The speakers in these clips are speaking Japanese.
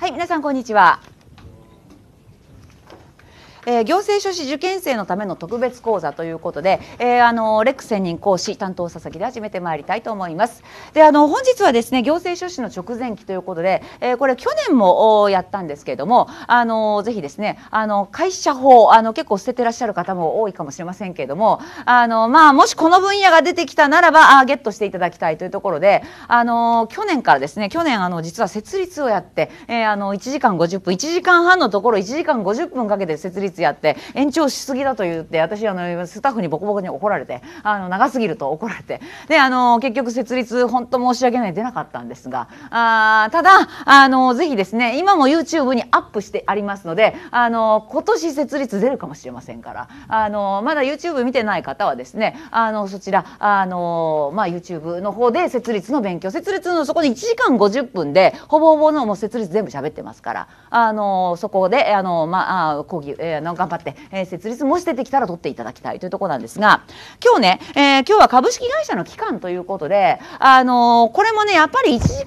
はい、皆さんこんにちは。えー、行政書士受験生のための特別講座ということで、えー、あのレック専任講師担当佐々木で始めてまいりたいと思います。であの本日はですね行政書士の直前期ということで、えー、これ去年もやったんですけれどもあのぜひですねあの会社法あの結構捨ててらっしゃる方も多いかもしれませんけれどもあの、まあ、もしこの分野が出てきたならばあゲットしていただきたいというところであの去年からですね去年あの実は設立をやって、えー、あの1時間50分1時間半のところ1時間50分かけて設立率やって延長しすぎだと言って私あのスタッフにボコボコに怒られてあの長すぎると怒られてであの結局設立本当申し訳ない出なかったんですがあただあのぜひですね今も YouTube にアップしてありますのであの今年設立出るかもしれませんからあのまだ YouTube 見てない方はですねあのそちらあの、まあ、YouTube の方で設立の勉強設立のそこに1時間50分でほぼほぼのもう設立全部喋ってますからあのそこであの、まあ、講義、えの頑張って、えー、設立もし出てきたら取っていただきたいというところなんですが今日ね、えー、今日は株式会社の期間ということで、あのー、これもねやっぱり1時間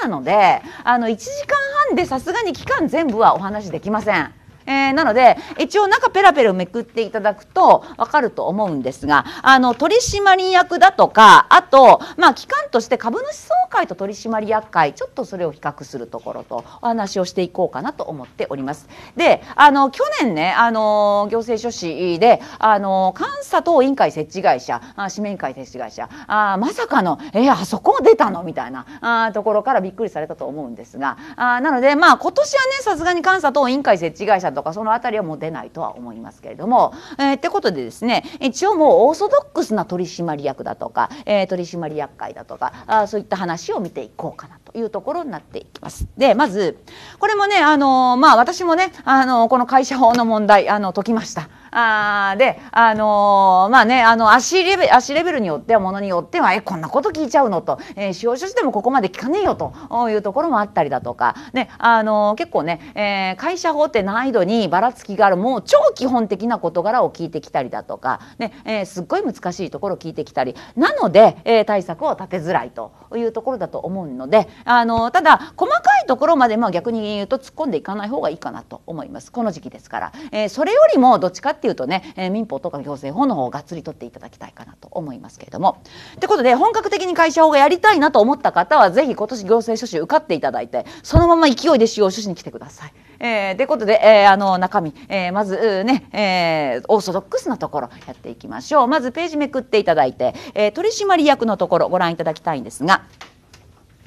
半なのであの1時間半でさすがに期間全部はお話できません。えー、なので一応中ペラペラめくっていただくと分かると思うんですがあの取締役だとかあと、まあ、機関として株主総会と取締役会ちょっとそれを比較するところとお話をしていこうかなと思っております。であの去年ねあの行政書士であの監査等委員会設置会社あ紙面会設置会社あまさかの「えー、あそこ出たの?」みたいなあところからびっくりされたと思うんですがあなのでまあ今年はねさすがに監査等委員会設置会社とかその辺りはもう出ないとは思いますけれども、えー、ってことでですね一応もうオーソドックスな取締役だとか、えー、取締役会だとかあそういった話を見ていこうかなというところになっていきます。でまずこれもねあのまあ私もねあのこの会社法の問題あの解きました。あで、あのー、まあね、あの足レベ、足レベルによっては、ものによっては、え、こんなこと聞いちゃうのと、えー、使用書士でもここまで聞かねえよというところもあったりだとか、ね、あのー、結構ね、えー、会社法って難易度にばらつきがある、もう超基本的な事柄を聞いてきたりだとか、ね、えー、すっごい難しいところを聞いてきたり、なので、えー、対策を立てづらいと。いうところだと思うのであのただ細かいところまで、も逆に言うと突っ込んでいかない方がいいかなと思いますこの時期ですから、えー、それよりもどっちかっていうとね、えー、民法とか行政法の方をがっつり取っていただきたいかなと思いますけれども。ということで本格的に会社法がやりたいなと思った方はぜひ今年行政書士受かっていただいてそのまま勢いで使用書士に来てください。えー、ということで、えー、あの中身、えー、まずね、えー、オーソドックスなところやっていきましょうまずページめくっていただいて、えー、取締役のところご覧いただきたいんですが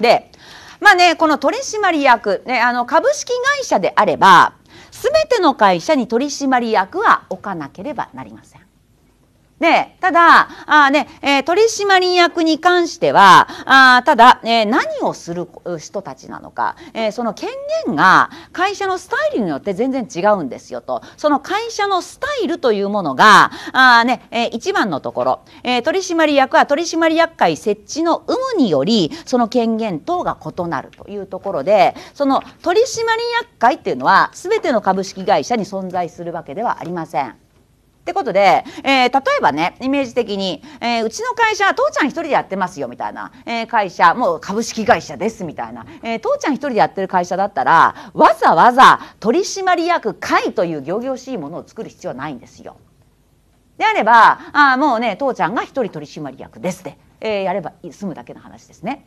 で、まあね、この取締役、ね、あの株式会社であれば、すべての会社に取締役は置かなければなりません。で、ただ、あね、えー、取締役に関しては、あただ、えー、何をする人たちなのか、えー、その権限が会社のスタイルによって全然違うんですよと、その会社のスタイルというものが、あね、えー、一番のところ、えー、取締役は取締役会設置の有無により、その権限等が異なるというところで、その取締役会っていうのは、すべての株式会社に存在するわけではありません。ってことで、えー、例えばねイメージ的に、えー、うちの会社父ちゃん一人でやってますよみたいな、えー、会社もう株式会社ですみたいな、えー、父ちゃん一人でやってる会社だったらわざわざ取締役会という仰々しいものを作る必要はないんですよ。であればあもうね父ちゃんが一人取締役ですで、えー、やれば済むだけの話ですね。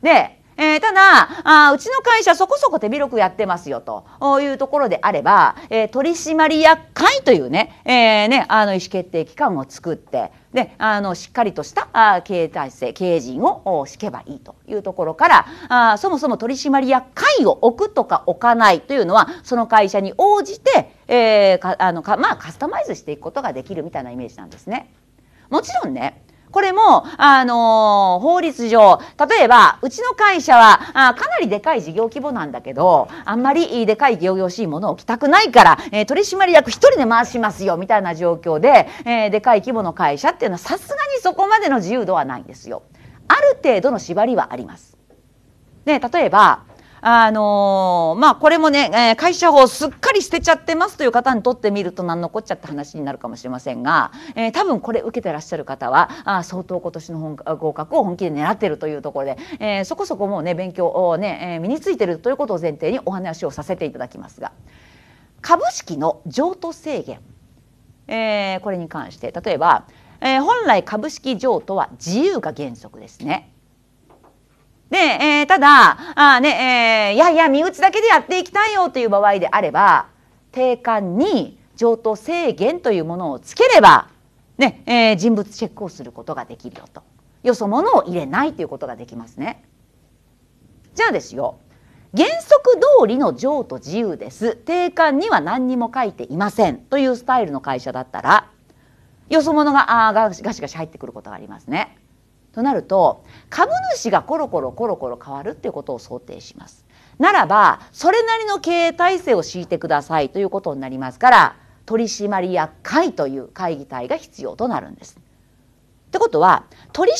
でえー、ただあうちの会社そこそこ手広くやってますよというところであれば、えー、取締役会というね,、えー、ねあの意思決定機関を作ってであのしっかりとしたあ経営体制経営陣を敷けばいいというところからあそもそも取締役会を置くとか置かないというのはその会社に応じて、えーかあのかまあ、カスタマイズしていくことができるみたいなイメージなんですね。もちろんねこれも、あのー、法律上、例えば、うちの会社は、あかなりでかい事業規模なんだけど、あんまりでかい業々しいものを着たくないから、えー、取締役一人で回しますよ、みたいな状況で、えー、でかい規模の会社っていうのは、さすがにそこまでの自由度はないんですよ。ある程度の縛りはあります。で、例えば、あのー、まあ、これもね、えー、会社をすっかり捨てちゃってますという方にとってみると何のこっちゃって話になるかもしれませんが、えー、多分これ受けてらっしゃる方はあ相当今年の本合格を本気で狙ってるというところで、えー、そこそこもうね勉強をね、え身についてるということを前提にお話をさせていただきますが株式の譲渡制限、えこれに関して例えば、え本来株式譲渡は自由が原則ですね。で、えー、ただ、あね、えー、いやいや、身内だけでやっていきたいよという場合であれば、定款に譲渡制限というものをつければ、ね、えー、人物チェックをすることができるよと。よそ者を入れないということができますね。じゃあですよ。原則通りの譲渡自由です。定款には何にも書いていません。というスタイルの会社だったら、よそ者があガシガシ入ってくることがありますね。となると株主がコロコロコロコロ変わるっていうことを想定します。ならばそれなりの経営体制を敷いてくださいということになりますから取締役会という会議体が必要となるんです。ってことは取締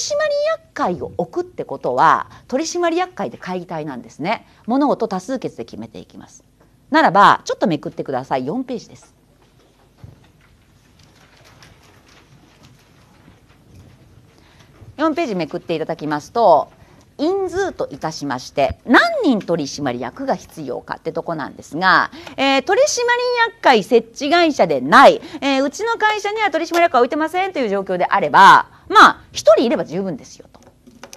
役会を置くってことは取締役会で会議体なんですね。物事多数決で決めていきます。ならばちょっとめくってください4ページです。4ページめくっていただきますと人数といたしまして何人取締役が必要かってとこなんですが、えー、取締役会設置会社でない、えー、うちの会社には取締役は置いてませんという状況であればまあ1人いれば十分ですよと。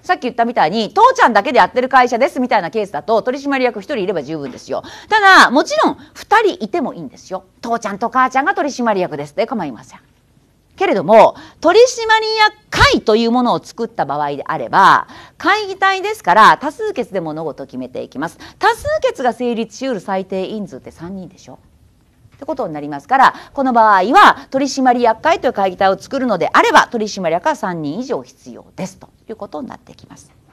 さっき言ったみたいに、父ちゃんだけでやってる会社ですみたいなケースだと、取締役1人いれば十分ですよ。ただ、もちろん2人いてもいいんですよ。父ちゃんと母ちゃんが取締役ですって構いません。けれども取締役会というものを作った場合であれば会議体ですから多数決で物事を決めていきます多数決が成立しうる最低人数って3人でしょってことになりますからこの場合は取締役会という会議体を作るのであれば取締役は3人以上必要ですということになってきます。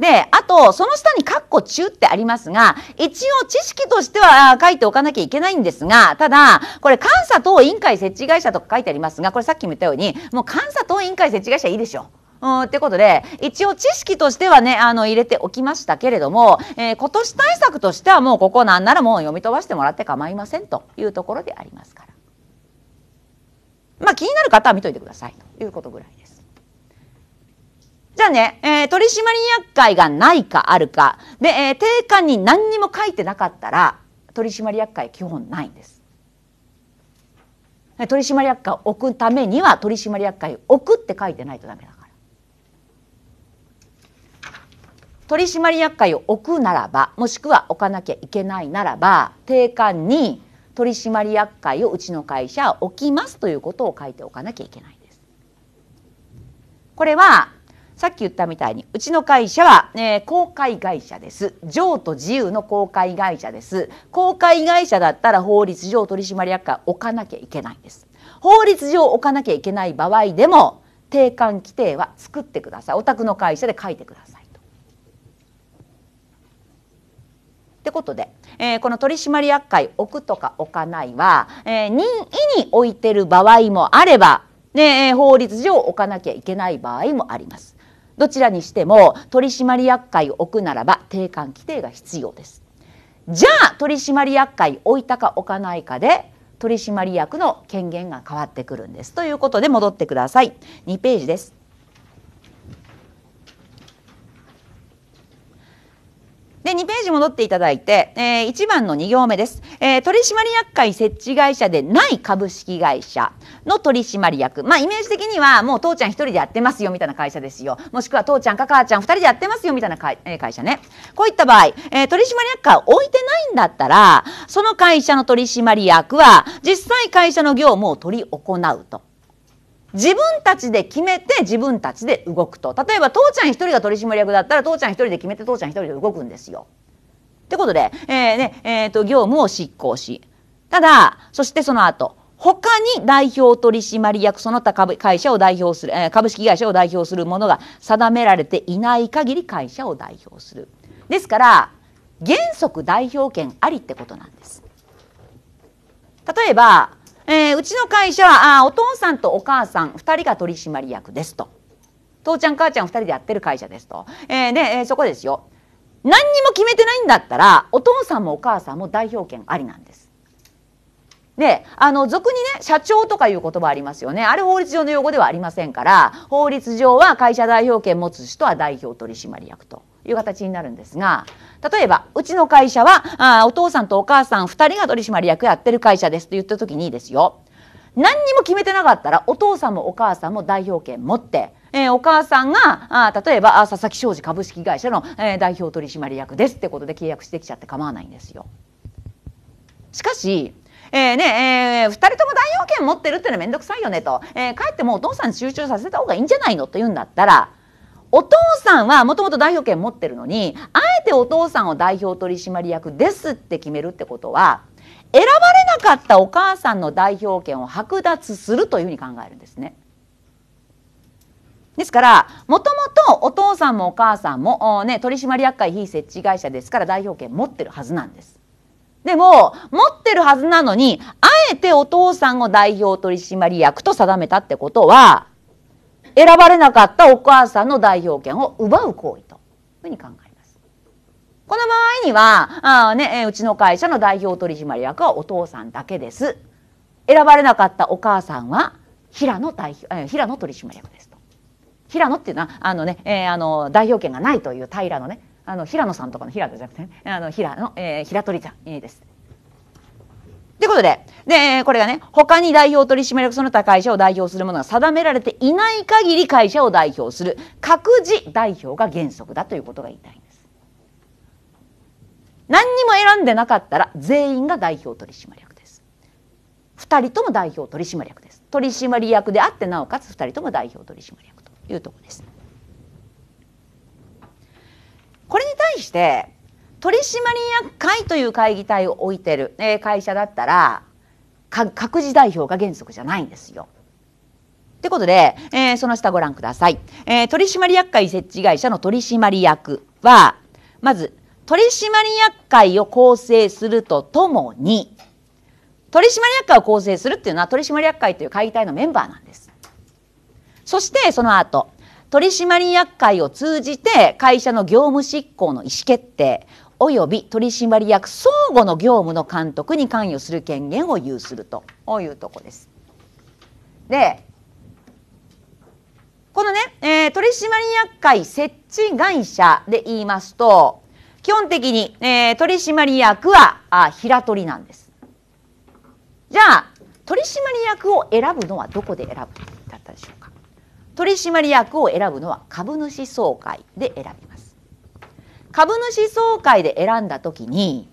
で、あと、その下に括弧中ってありますが、一応知識としては書いておかなきゃいけないんですが、ただ、これ、監査等委員会設置会社とか書いてありますが、これさっきも言ったように、もう監査等委員会設置会社いいでしょ。ううん、ってことで、一応知識としてはね、あの、入れておきましたけれども、えー、今年対策としてはもうここなんならもう読み飛ばしてもらって構いませんというところでありますから。まあ、気になる方は見といてくださいということぐらいじゃあね、えー、取締役会がないかあるか、で、えー、定款に何にも書いてなかったら、取締役会基本ないんです。取締役会を置くためには、取締役会を置くって書いてないとダメだから。取締役会を置くならば、もしくは置かなきゃいけないならば、定款に取締役会をうちの会社置きますということを書いておかなきゃいけないんです。これはさっき言ったみたいにうちの会社は、えー、公開会社です譲渡自由の公開会社です公開会社だったら法律上取締役会置かなきゃいけないんです法律上置かなきゃいけない場合でも定款規定は作ってくださいお宅の会社で書いてくださいと。ってことで、えー、この取締役会置くとか置かないは、えー、任意に置いてる場合もあればね、法律上置かなきゃいけない場合もあります。どちらにしても取締役会を置くならば定款規定が必要ですじゃあ取締役会置いたか置かないかで取締役の権限が変わってくるんですということで戻ってください2ページですで2ページ戻っていただいて、えー、1番の2行目です、えー、取締役会設置会社でない株式会社の取締役まあイメージ的にはもう父ちゃん1人でやってますよみたいな会社ですよもしくは父ちゃんか母ちゃん2人でやってますよみたいな会,、えー、会社ねこういった場合、えー、取締役会を置いてないんだったらその会社の取締役は実際会社の業務を取り行うと。自分たちで決めて自分たちで動くと例えば父ちゃん一人が取締役だったら父ちゃん一人で決めて父ちゃん一人で動くんですよ。ってことで、えーねえーと、業務を執行しただそしてその後他に代表取締役その他株会社を代表する、えー、株式会社を代表するものが定められていない限り会社を代表する。ですから原則代表権ありってことなんです。例えばえー、うちの会社はあお父さんとお母さん2人が取締役ですと父ちゃん母ちゃん2人でやってる会社ですと、えー、で、えー、そこですよ何にも決めてないんだったらお父さんもお母さんも代表権ありなんです。であの俗にね社長とかいう言葉ありますよねあれ法律上の用語ではありませんから法律上は会社代表権持つ人は代表取締役という形になるんですが例えば、うちの会社は、あお父さんとお母さん2人が取締役やってる会社ですと言った時にですよ。何にも決めてなかったら、お父さんもお母さんも代表権持って、えー、お母さんが、あ例えば、佐々木商事株式会社の、えー、代表取締役ですってことで契約してきちゃって構わないんですよ。しかし、えーねえー、2人とも代表権持ってるってのは面倒くさいよねと、えー、帰ってもお父さんに集中させた方がいいんじゃないのと言うんだったらお父さんはもともと代表権持ってるのにあえてお父さんを代表取締役ですって決めるってことは選ばれなかったお母さんの代表権を剥奪するというふうに考えるんですね。ですからもともとお父さんもお母さんも、ね、取締役会非設置会社ですから代表権持ってるはずなんです。でも持ってるはずなのにあえてお父さんを代表取締役と定めたってことは選ばれなかったお母さんの代表権を奪う行為というふうに考えます。この場合には、あね、うちの会社の代表取締役はお父さんだけです。選ばれなかったお母さんは平野代表平野取締役ですと。平野っていうのはあのね、えー、あの代表権がないという平野ねあの平野さんとかの平野じゃなくて、ね、あの平野、えー、平取ちゃんです。ってことで、で、これがね、他に代表取締役その他会社を代表するものが定められていない限り会社を代表する各自代表が原則だということが言いたいんです。何にも選んでなかったら全員が代表取締役です。2人とも代表取締役です。取締役であってなおかつ2人とも代表取締役というところです。これに対して取締役会という会議体を置いてる、え会社だったら各自代表が原則じゃないんですよ。ということで、えー、その下ご覧ください、えー、取締役会設置会社の取締役はまず取締役会を構成するとともに取締役会を構成するっていうのは取締役会という会議体のメンバーなんです。そしてその後取締役会を通じて会社の業務執行の意思決定及び取締役相互の業務の監督に関与する権限を有するというとこです。でこのね、えー、取締役会設置会社で言いますと基本的に、えー、取締役はあ平取なんです。じゃあ取締役を選ぶのはどこで選ぶだったでしょうか取締役を選ぶのは株主総会で選びます。株主総会で選んだ時に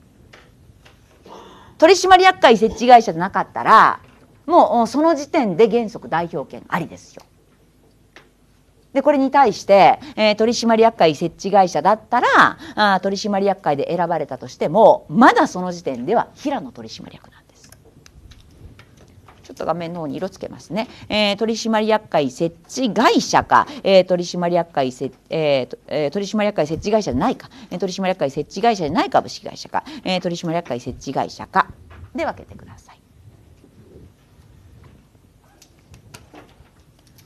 取締役会設置会社じゃなかったらもうその時点で原則代表権ありですよ。でこれに対して、えー、取締役会設置会社だったらあ取締役会で選ばれたとしてもまだその時点では平野取締役ちょっと画面の方に色つけますね、えー、取締役会設置会社か、えー、取締役会設、えーえ取締役会設置会社じゃないか、え取締役会設置会社じゃない株式会社か、えー、取締役会設置会社かで分けてください。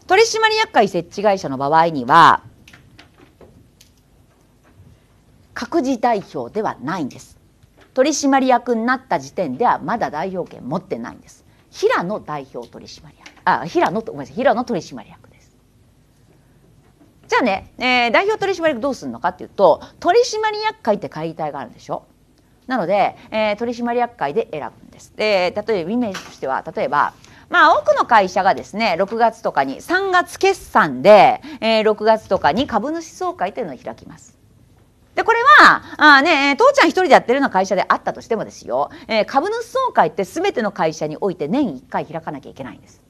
取締役会設置会社の場合には各自代表ではないんです取締役になった時点ではまだ代表権持ってないんです平野代表取締役あ平野とごめんなさい平野取締役ですじゃあね、えー、代表取締役どうするのかっていうと取締役会って会議体があるんでしょなので、えー、取締役会で選ぶんですで例えばイメージとしては例えばまあ、多くの会社がですね6月とかに3月決算で、えー、6月とかに株主総会というのを開きます。でこれはあ、ね、父ちゃん一人でやってるような会社であったとしてもですよ、えー、株主総会って全ての会社において年1回開かなきゃいけないんです。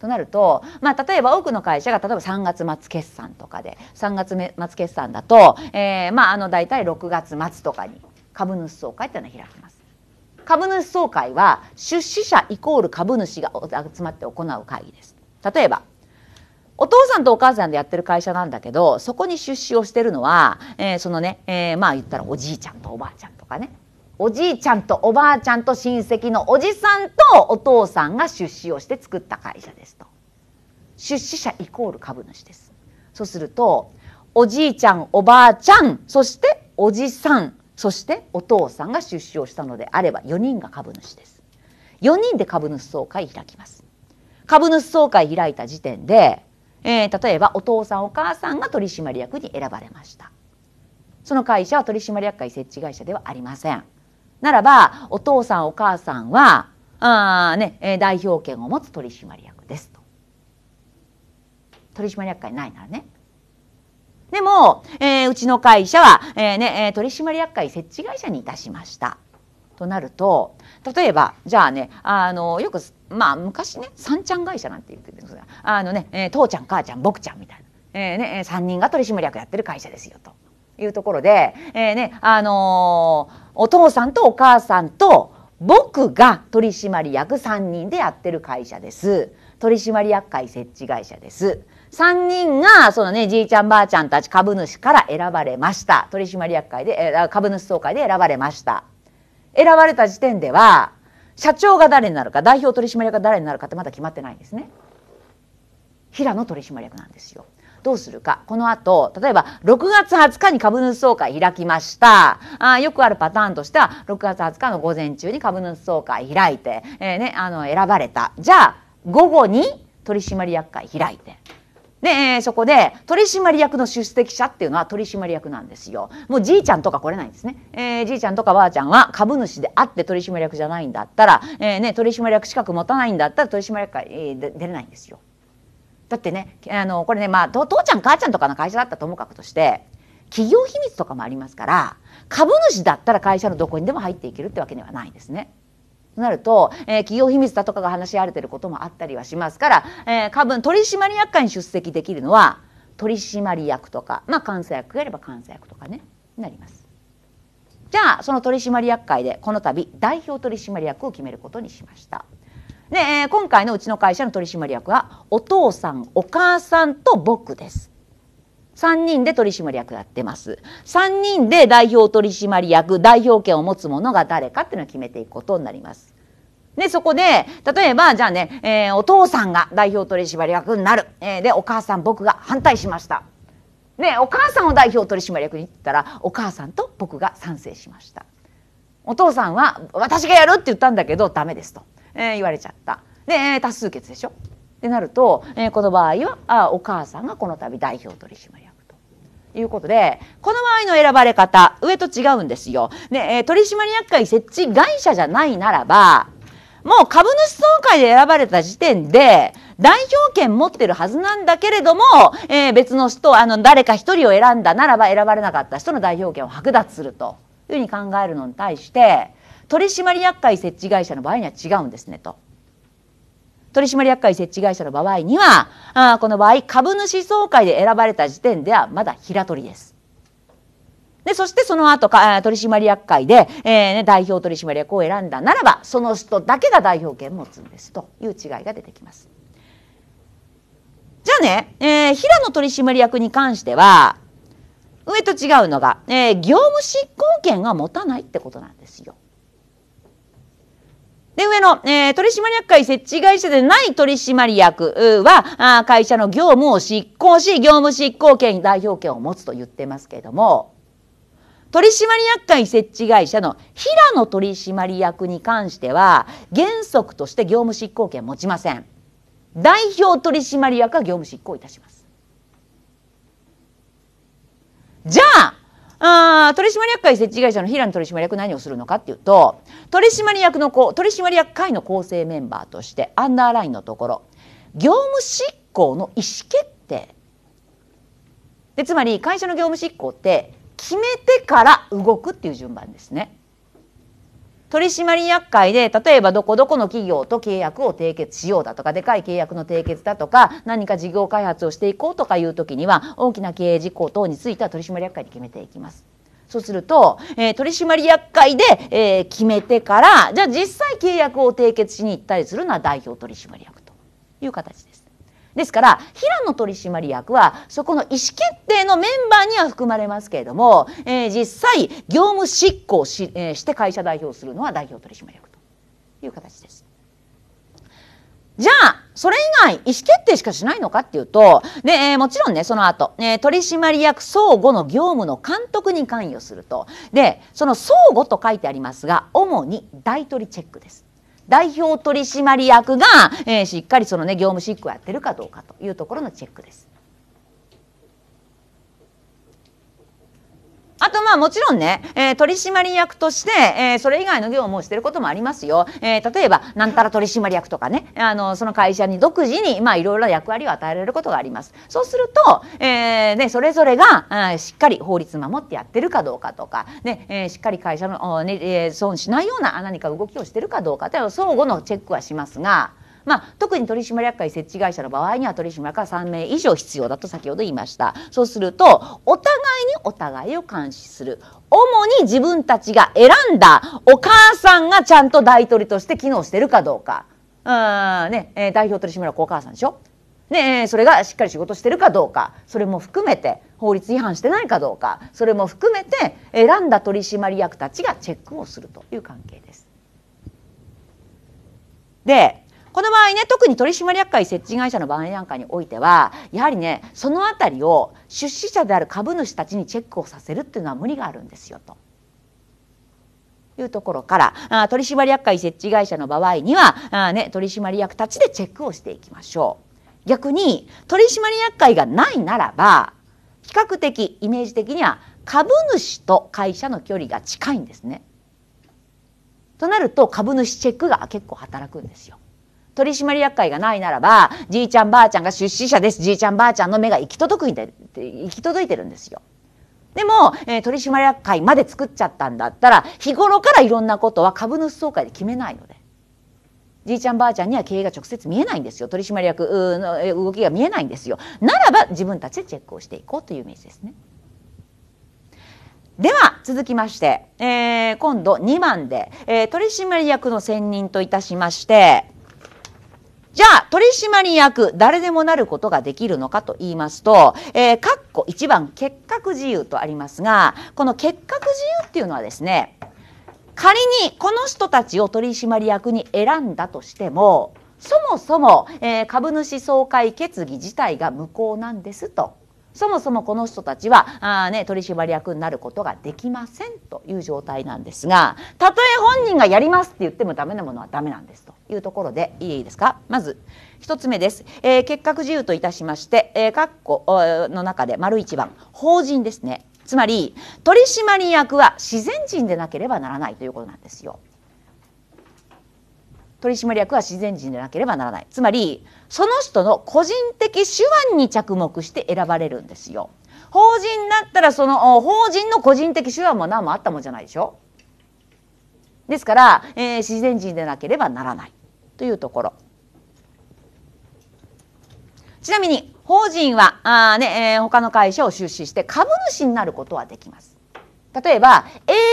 となると、まあ、例えば多くの会社が例えば3月末決算とかで3月末決算だと、えーまあ、あの大体6月末とかに株主総会っていうのは開きます。株主総会は出資者イコール株主が集まって行う会議です。例えばお父さんとお母さんでやってる会社なんだけどそこに出資をしてるのは、えー、そのね、えー、まあ言ったらおじいちゃんとおばあちゃんとかねおじいちゃんとおばあちゃんと親戚のおじさんとお父さんが出資をして作った会社ですと出資者イコール株主ですそうするとおじいちゃんおばあちゃんそしておじさんそしてお父さんが出資をしたのであれば4人が株主です4人で株主総会開きます株主総会開いた時点でえー、例えばお父さんお母さんが取締役に選ばれましたその会社は取締役会設置会社ではありませんならばお父さんお母さんはあ、ね、代表権を持つ取締役ですと取締役会ないならねでも、えー、うちの会社は、えーね、取締役会設置会社にいたしましたとなると例えばじゃあねあのよくまあ昔ね三ちゃん会社なんて言ってるんですがあのね、えー、父ちゃん母ちゃん僕ちゃんみたいな、えーね、3人が取締役やってる会社ですよというところで、えーねあのー、お父さんとお母さんと僕が取締役3人でやってる会社です。取締役会設置会社です。3人がそのねじいちゃんばあちゃんたち株主から選ばれました取締役会で株主総会で選ばれました選ばれた時点では社長が誰になるか代表取締役が誰になるかってまだ決まってないんですね。平野取締役なんですよ。どうするか。この後、例えば6月20日に株主総会開きました。あよくあるパターンとしては、6月20日の午前中に株主総会開いて、えー、ね、あの、選ばれた。じゃあ、午後に取締役会開いて。で、そこで取締役の出席者っていうのは取締役なんですよ。もうじいちゃんとか来れないんですね。えー、じいちゃんとかばあちゃんは株主であって取締役じゃないんだったら、えー、ね、取締役資格持たないんだったら取締役会、えー、出れないんですよ。だってね、あの、これね、まあ、父ちゃん母ちゃんとかの会社だったともかくとして、企業秘密とかもありますから、株主だったら会社のどこにでも入っていけるってわけではないんですね。となると、えー、企業秘密だとかが話し合われてることもあったりはしますから、えー、多分取締役会に出席できるのは取締役とか、まあ、監査役があれば監査役とかねなります。じゃあその取締役会でこの度代表取締役を決めることにしました。で、えー、今回のうちの会社の取締役はお父さんお母さんと僕です。3人で取締役やってます。3人で代表取締役、代表権を持つ者が誰かっていうのを決めていくことになります。で、そこで、例えば、じゃあね、えー、お父さんが代表取締役になる。えー、で、お母さん僕が反対しました。で、お母さんを代表取締役に言ったら、お母さんと僕が賛成しました。お父さんは、私がやるって言ったんだけど、ダメですと、えー、言われちゃった。で、多数決でしょってなると、えー、この場合はあ、お母さんがこの度代表取締役。いうことで、この場合の選ばれ方、上と違うんですよ。ね、えー、取締役会設置会社じゃないならば、もう株主総会で選ばれた時点で、代表権持ってるはずなんだけれども、えー、別の人、あの、誰か一人を選んだならば選ばれなかった人の代表権を剥奪するというふうに考えるのに対して、取締役会設置会社の場合には違うんですねと。取締役会設置会社の場合にはあこの場合株主総会で選ばれた時点ではまだ平取りです。で、そしてその後か、取締役会で、えー、ね、代表取締役を選んだならば、その人だけが代表権を持つんですという違いが出てきます。じゃあね、えー、平野取締役に関しては、上と違うのが、えー、業務執行権は持たないってことなんです。で、上の、えー、取締役会設置会社でない取締役は、あ会社の業務を執行し、業務執行権、代表権を持つと言ってますけれども、取締役会設置会社の平野取締役に関しては、原則として業務執行権持ちません。代表取締役は業務執行いたします。じゃあ、あ取締役会設置会社の平野取締役何をするのかっていうと取締役の取締役会の構成メンバーとしてアンダーラインのところ業務執行の意思決定でつまり会社の業務執行って決めてから動くっていう順番ですね。取締役会で例えばどこどこの企業と契約を締結しようだとかでかい契約の締結だとか何か事業開発をしていこうとかいう時には大きな経営事項等については取締役会で決めていきます。そうすると、えー、取締役会で、えー、決めてからじゃあ実際契約を締結しに行ったりするのは代表取締役という形です。ですから平野取締役はそこの意思決定のメンバーには含まれますけれども、えー、実際業務執行し,、えー、して会社代表するのは代表取締役という形です。じゃあそれ以外意思決定しかしないのかっていうとで、えー、もちろんねその後、えー、取締役相互の業務の監督に関与するとでその相互と書いてありますが主に大取りチェックです。代表取締役が、えー、しっかりそのね業務執行やってるかどうかというところのチェックです。あとまあもちろんね、えー、取締役として、えー、それ以外の業務をしてることもありますよ、えー、例えばなんたら取締役とかねあのその会社に独自にまあいろいろな役割を与えられることがありますそうすると、えーね、それぞれが、ー、しっかり法律守ってやってるかどうかとか、ねえー、しっかり会社の、ね、損しないような何か動きをしてるかどうかという相互のチェックはしますが。まあ、特に取締役会設置会社の場合には取締役は3名以上必要だと先ほど言いましたそうするとお互いにお互いを監視する主に自分たちが選んだお母さんがちゃんと大取りとして機能してるかどうかうん、ね、え代表取締役お母さんでしょね、それがしっかり仕事してるかどうかそれも含めて法律違反してないかどうかそれも含めて選んだ取締役たちがチェックをするという関係です。でこの場合ね特に取締役会設置会社の場合なんかにおいてはやはりねその辺りを出資者である株主たちにチェックをさせるっていうのは無理があるんですよと。いうところから取締役会設置会社の場合にはあ、ね、取締役たちでチェックをしていきましょう。逆に取締役会がないならば比較的イメージ的には株主と会社の距離が近いんですね。となると株主チェックが結構働くんですよ。取締役会がないならば、じいちゃんばあちゃんが出資者です。じいちゃんばあちゃんの目が行き届くてで行き届いてるんですよ。でも、えー、取締役会まで作っちゃったんだったら、日頃からいろんなことは株主総会で決めないので。じいちゃんばあちゃんには経営が直接見えないんですよ。取締役の動きが見えないんですよ。ならば自分たちでチェックをしていこうというイメージですね。では続きまして、えー、今度2番で、えー、取締役の選任といたしまして、じゃあ、取締役、誰でもなることができるのかと言いますと、えー、括弧1番、結核自由とありますが、この結核自由っていうのはですね、仮にこの人たちを取締役に選んだとしても、そもそも、えー、株主総会決議自体が無効なんですとそもそもこの人たちはあ、ね、取締役になることができませんという状態なんですがたとえ本人がやりますって言ってもダメなものはダメなんですというところでいいですかまず1つ目です、えー、結核自由といたしまして、えー、括弧の中で丸1番法人ですねつまり取締役は自然人でなければならないということなんですよ。取締役は自然人でなければならないつまりその人の個人的手腕に着目して選ばれるんですよ法人だったらその法人の個人的手腕も何もあったもんじゃないでしょですから、えー、自然人でなければならないというところちなみに法人はあ、ねえー、他の会社を出資して株主になることはできます例えば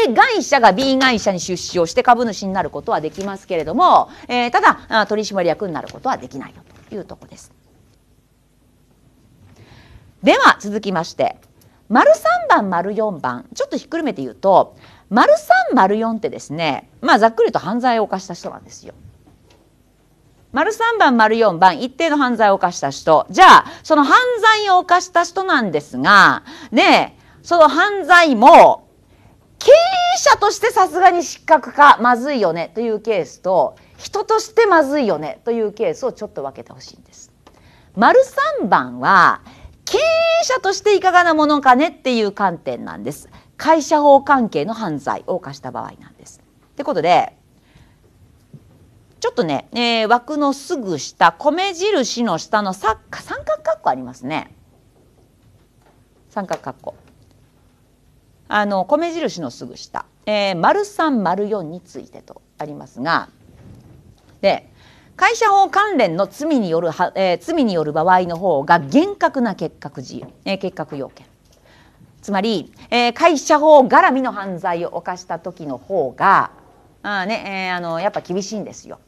A 会社が B 会社に出資をして株主になることはできますけれども、えー、ただ取締役になることはできないよというとこです。では続きまして丸3番丸4番ちょっとひっくるめて言うと丸3丸4ってですねまあざっくりと犯罪を犯した人なんですよ。丸3番、丸4番、一定の犯罪を犯した人。じゃあ、その犯罪を犯した人なんですが、ねえ、その犯罪も、経営者としてさすがに失格かまずいよねというケースと人としてまずいよねというケースをちょっと分けてほしいんです。丸三番は経営者としていかがなものかねっていう観点なんです。会社法関係の犯罪を犯した場合なんです。ってことでちょっとね、えー、枠のすぐ下米印の下の三三角括弧ありますね。三角括弧あの米印のすぐ下「えー、丸3丸4」についてとありますがで会社法関連の罪による、えー、罪による場合の方が厳格な欠格事由、えー、欠格要件つまり、えー、会社法絡みの犯罪を犯した時の方があ、ねえー、あのやっぱ厳しいんですよ。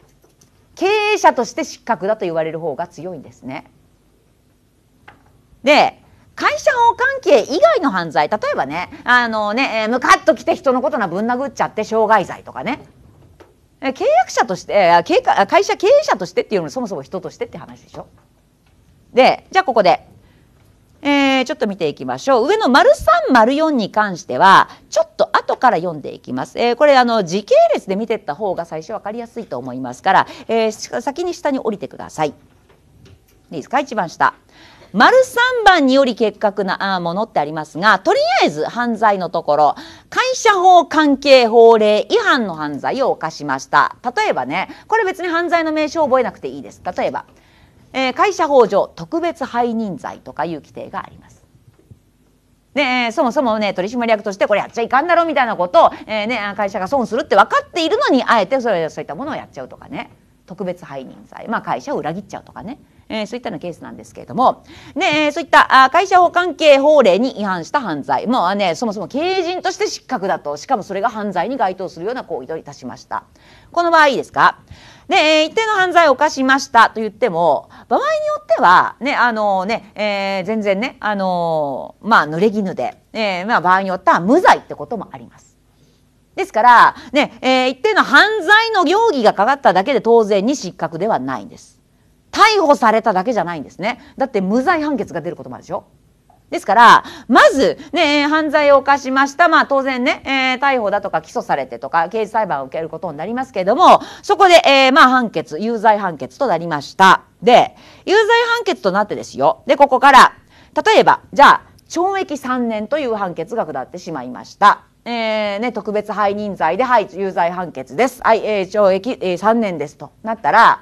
経営者として失格だと言われる方が強いんですね。で会社関係以外の犯罪例えばねあのねムカッと来て人のことなぶん殴っちゃって傷害罪とかね契約者として会社経営者としてっていうのもそもそも人としてって話でしょ。でじゃあここで、えー、ちょっと見ていきましょう上の丸三丸四に関してはちょっと後から読んでいきます、えー、これあの時系列で見てった方が最初分かりやすいと思いますから、えー、先に下に降りてください。いいですか一番下。丸三番により結核なものってありますが、とりあえず犯罪のところ、会社法関係法令違反の犯罪を犯しました。例えばね、これ別に犯罪の名称を覚えなくていいです。例えば、えー、会社法上特別背任罪とかいう規定があります。ねえー、そもそもね取締役としてこれやっちゃいかんだろみたいなことを、えー、ね、会社が損するって分かっているのにあえてそれそういったものをやっちゃうとかね特別背任罪、まあ、会社を裏切っちゃうとかねえー、そういったようなケースなんですけれども、ね、そういった会社法関係法令に違反した犯罪、もうね、そもそも経営人として失格だと、しかもそれが犯罪に該当するような行為といたしました。この場合いいですかで、えー、一定の犯罪を犯しましたと言っても、場合によっては、ね、あのね、えー、全然ね、あのー、まあ、濡れ衣で、えー、まあ、場合によっては無罪ってこともあります。ですから、ね、えー、一定の犯罪の容疑がかかっただけで当然に失格ではないんです。逮捕されただけじゃないんですね。だって無罪判決が出ることもあるでしょですから、まず、ね、犯罪を犯しました。まあ、当然ね、えー、逮捕だとか起訴されてとか、刑事裁判を受けることになりますけれども、そこで、えー、まあ、判決、有罪判決となりました。で、有罪判決となってですよ。で、ここから、例えば、じゃあ、懲役3年という判決が下ってしまいました。えーね、特別背任罪で、はい、有罪判決です。はい、えー、懲役、えー、3年ですとなったら、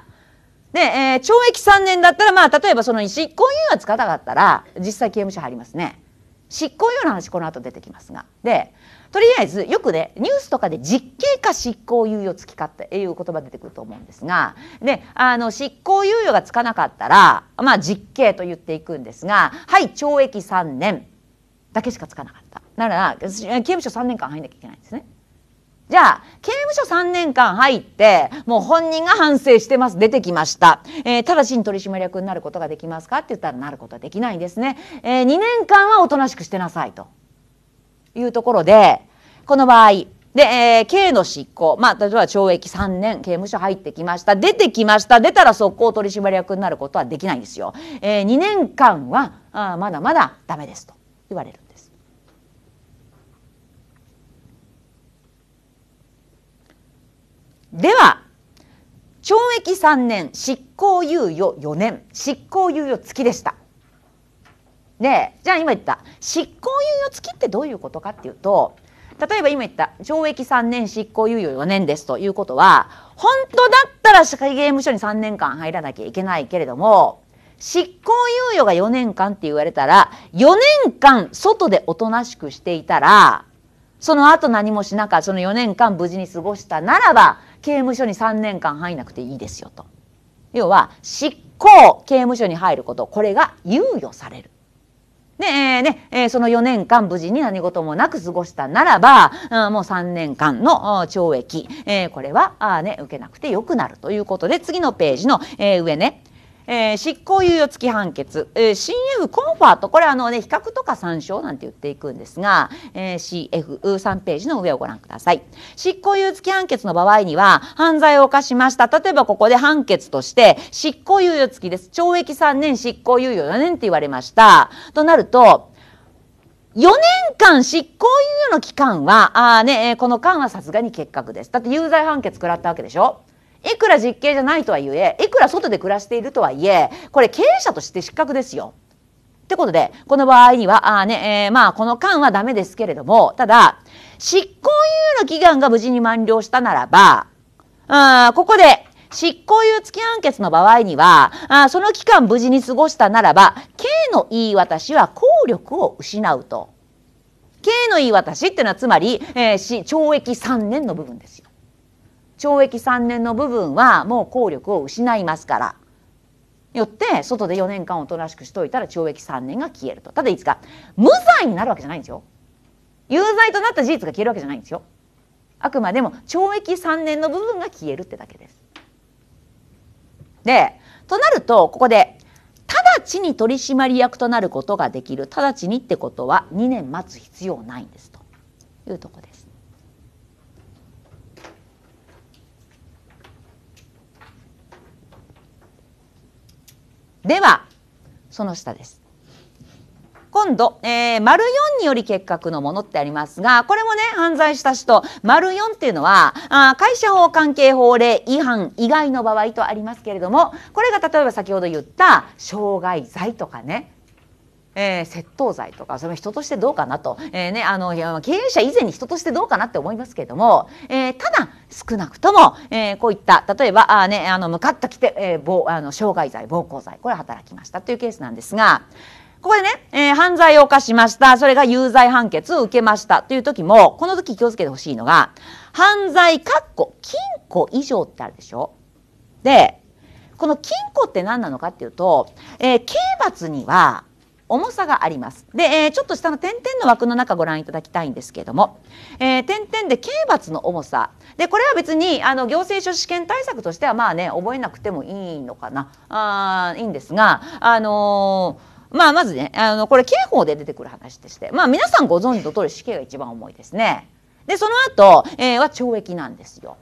で、えー、懲役3年だったら、まあ、例えばその執行猶予がつかなかったら、実際刑務所入りますね。執行猶予の話、この後出てきますが。で、とりあえず、よくね、ニュースとかで実刑か執行猶予付きかっていう言葉出てくると思うんですが、で、あの、執行猶予がつかなかったら、まあ、実刑と言っていくんですが、はい、懲役3年だけしかつかなかった。なら、刑務所3年間入んなきゃいけないんですね。じゃあ、刑務所3年間入って、もう本人が反省してます。出てきました。えー、だしに取締役になることができますかって言ったらなることはできないんですね。えー、2年間はおとなしくしてなさいというところで、この場合、で、えー、刑の執行。まあ、例えば懲役3年、刑務所入ってきました。出てきました。出たら速攻取締役になることはできないんですよ。えー、2年間は、あまだまだダメですと言われる。では懲役3年執行猶予4年執行猶予付きでした。でじゃあ今言った執行猶予付きってどういうことかっていうと例えば今言った懲役3年執行猶予4年ですということは本当だったら社会刑務所に3年間入らなきゃいけないけれども執行猶予が4年間って言われたら4年間外でおとなしくしていたらその後何もしなかったその4年間無事に過ごしたならば刑務所に3年間入んなくていいですよと。要は執行刑務所に入ることこれが猶予される。で、えね、えー、その4年間無事に何事もなく過ごしたならば、うん、もう3年間の懲役、えー、これはあ、ね、受けなくてよくなるということで次のページの、えー、上ねえー、執行猶予付き判決、えー、CF コンファートこれあの、ね、比較とか参照なんて言っていくんですが、えー、CF3 ページの上をご覧ください執行猶予付き判決の場合には犯罪を犯しました例えばここで判決として執行猶予付きです懲役3年執行猶予4年って言われましたとなると4年間執行猶予の期間は、あね、この間はさすがに結核です。だって有罪判決食らったわけでしょいくら実刑じゃないとはいえいくら外で暮らしているとはいえこれ経営者として失格ですよ。ってことでこの場合にはあ、ねえー、まあ、この間はダメですけれどもただ執行猶予の期間が無事に満了したならばあここで執行猶予付き判決の場合にはあその期間無事に過ごしたならば刑の言い渡しは効力を失うと。刑の言い渡しっていうのはつまり、えー、懲役3年の部分ですよ。懲役3年の部分はもう効力を失いますからよって外で4年間おとなしくしといたら懲役3年が消えるとただいつか無罪になるわけじゃないんですよ有罪となった事実が消えるわけじゃないんですよあくまでも懲役3年の部分が消えるってだけですでとなるとここで直ちに取締役となることができる直ちにってことは2年待つ必要ないんですというとこですではその下です。今度、えー、丸4により結核のものってありますが、これもね、犯罪した人、丸4っていうのは、あ会社法関係法令違反以外の場合とありますけれども、これが例えば先ほど言った、傷害罪とかね、えー、窃盗罪とかそれも人としてどうかなと、えーね、あの経営者以前に人としてどうかなって思いますけれども、えー、ただ少なくとも、えー、こういった例えばあ、ね、あの向かってきて、えー、暴あの傷害罪暴行罪これ働きましたというケースなんですが。ここでね、えー、犯罪を犯しました。それが有罪判決を受けました。という時も、この時気をつけてほしいのが、犯罪、かっこ、禁錮以上ってあるでしょで、この禁錮って何なのかっていうと、えー、刑罰には重さがあります。で、えー、ちょっと下の点々の枠の中ご覧いただきたいんですけれども、えー、点々で刑罰の重さでこれは別にあの行政書士試験対策としてはまあね覚えなくてもいいのかなあいいんですがあのーまあ、まずね、あの、これ刑法で出てくる話でして、まあ、皆さんご存知の通り死刑が一番重いですね。で、その後、えー、は懲役なんですよ。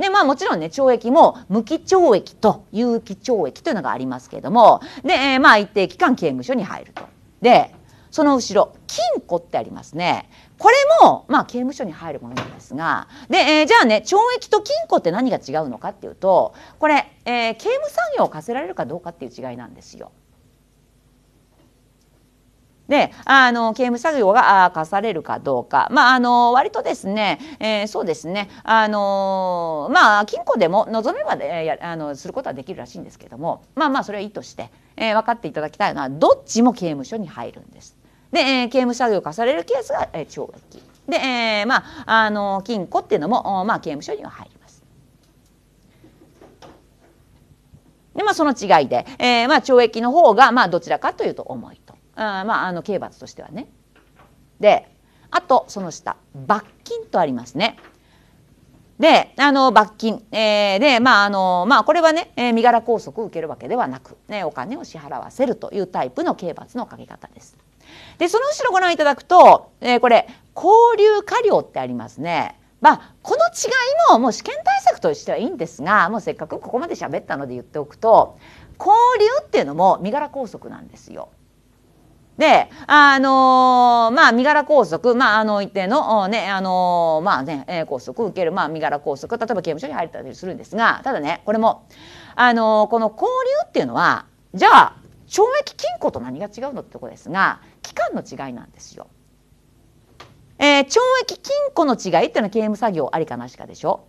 でまあもちろんね懲役も無期懲役と有期懲役というのがありますけれどもで、えー、まあ一定期間刑務所に入ると。でその後ろ金庫ってありますねこれも、まあ、刑務所に入るものなんですがで、えー、じゃあね懲役と金庫って何が違うのかっていうとこれ、えー、刑務作業を課せられるかどうかっていう違いなんですよ。であの刑務作業があ課されるかどうか、まあ、あの割とですね、えー、そうですねあのまあ金庫でも望めば、えー、あのすることはできるらしいんですけどもまあまあそれは意図して、えー、分かっていただきたいのはどっちも刑務所に入るんです。で、えー、刑務作業課されるケースが、えー、懲役で、えー、まああの金庫っていうのも、まあ、刑務所には入ります。でまあ、その違いで、えーまあ、懲役の方が、まあ、どちらかというと重いと。あまああの刑罰としてはね。であとその下罰金とありますね。であの罰金、えー、でまああのまあこれはね、えー、身柄拘束を受けるわけではなく、ね、お金を支払わせるというタイプの刑罰のかけ方です。でその後ろご覧いただくと、えー、これ交留過料ってありますね。まあ、この違いももう試験対策としてはいいんですがもうせっかくここまで喋ったので言っておくと交留っていうのも身柄拘束なんですよ。で、あのー、まあ、身柄拘束、まあ、あの、一定の、ね、あのー、まあね、拘束受ける、まあ、身柄拘束、例えば刑務所に入ったりするんですが、ただね、これも、あのー、この交流っていうのは、じゃあ、懲役禁錮と何が違うのってとこですが、期間の違いなんですよ。えー、懲役禁錮の違いっていうのは刑務作業ありかなしかでしょ。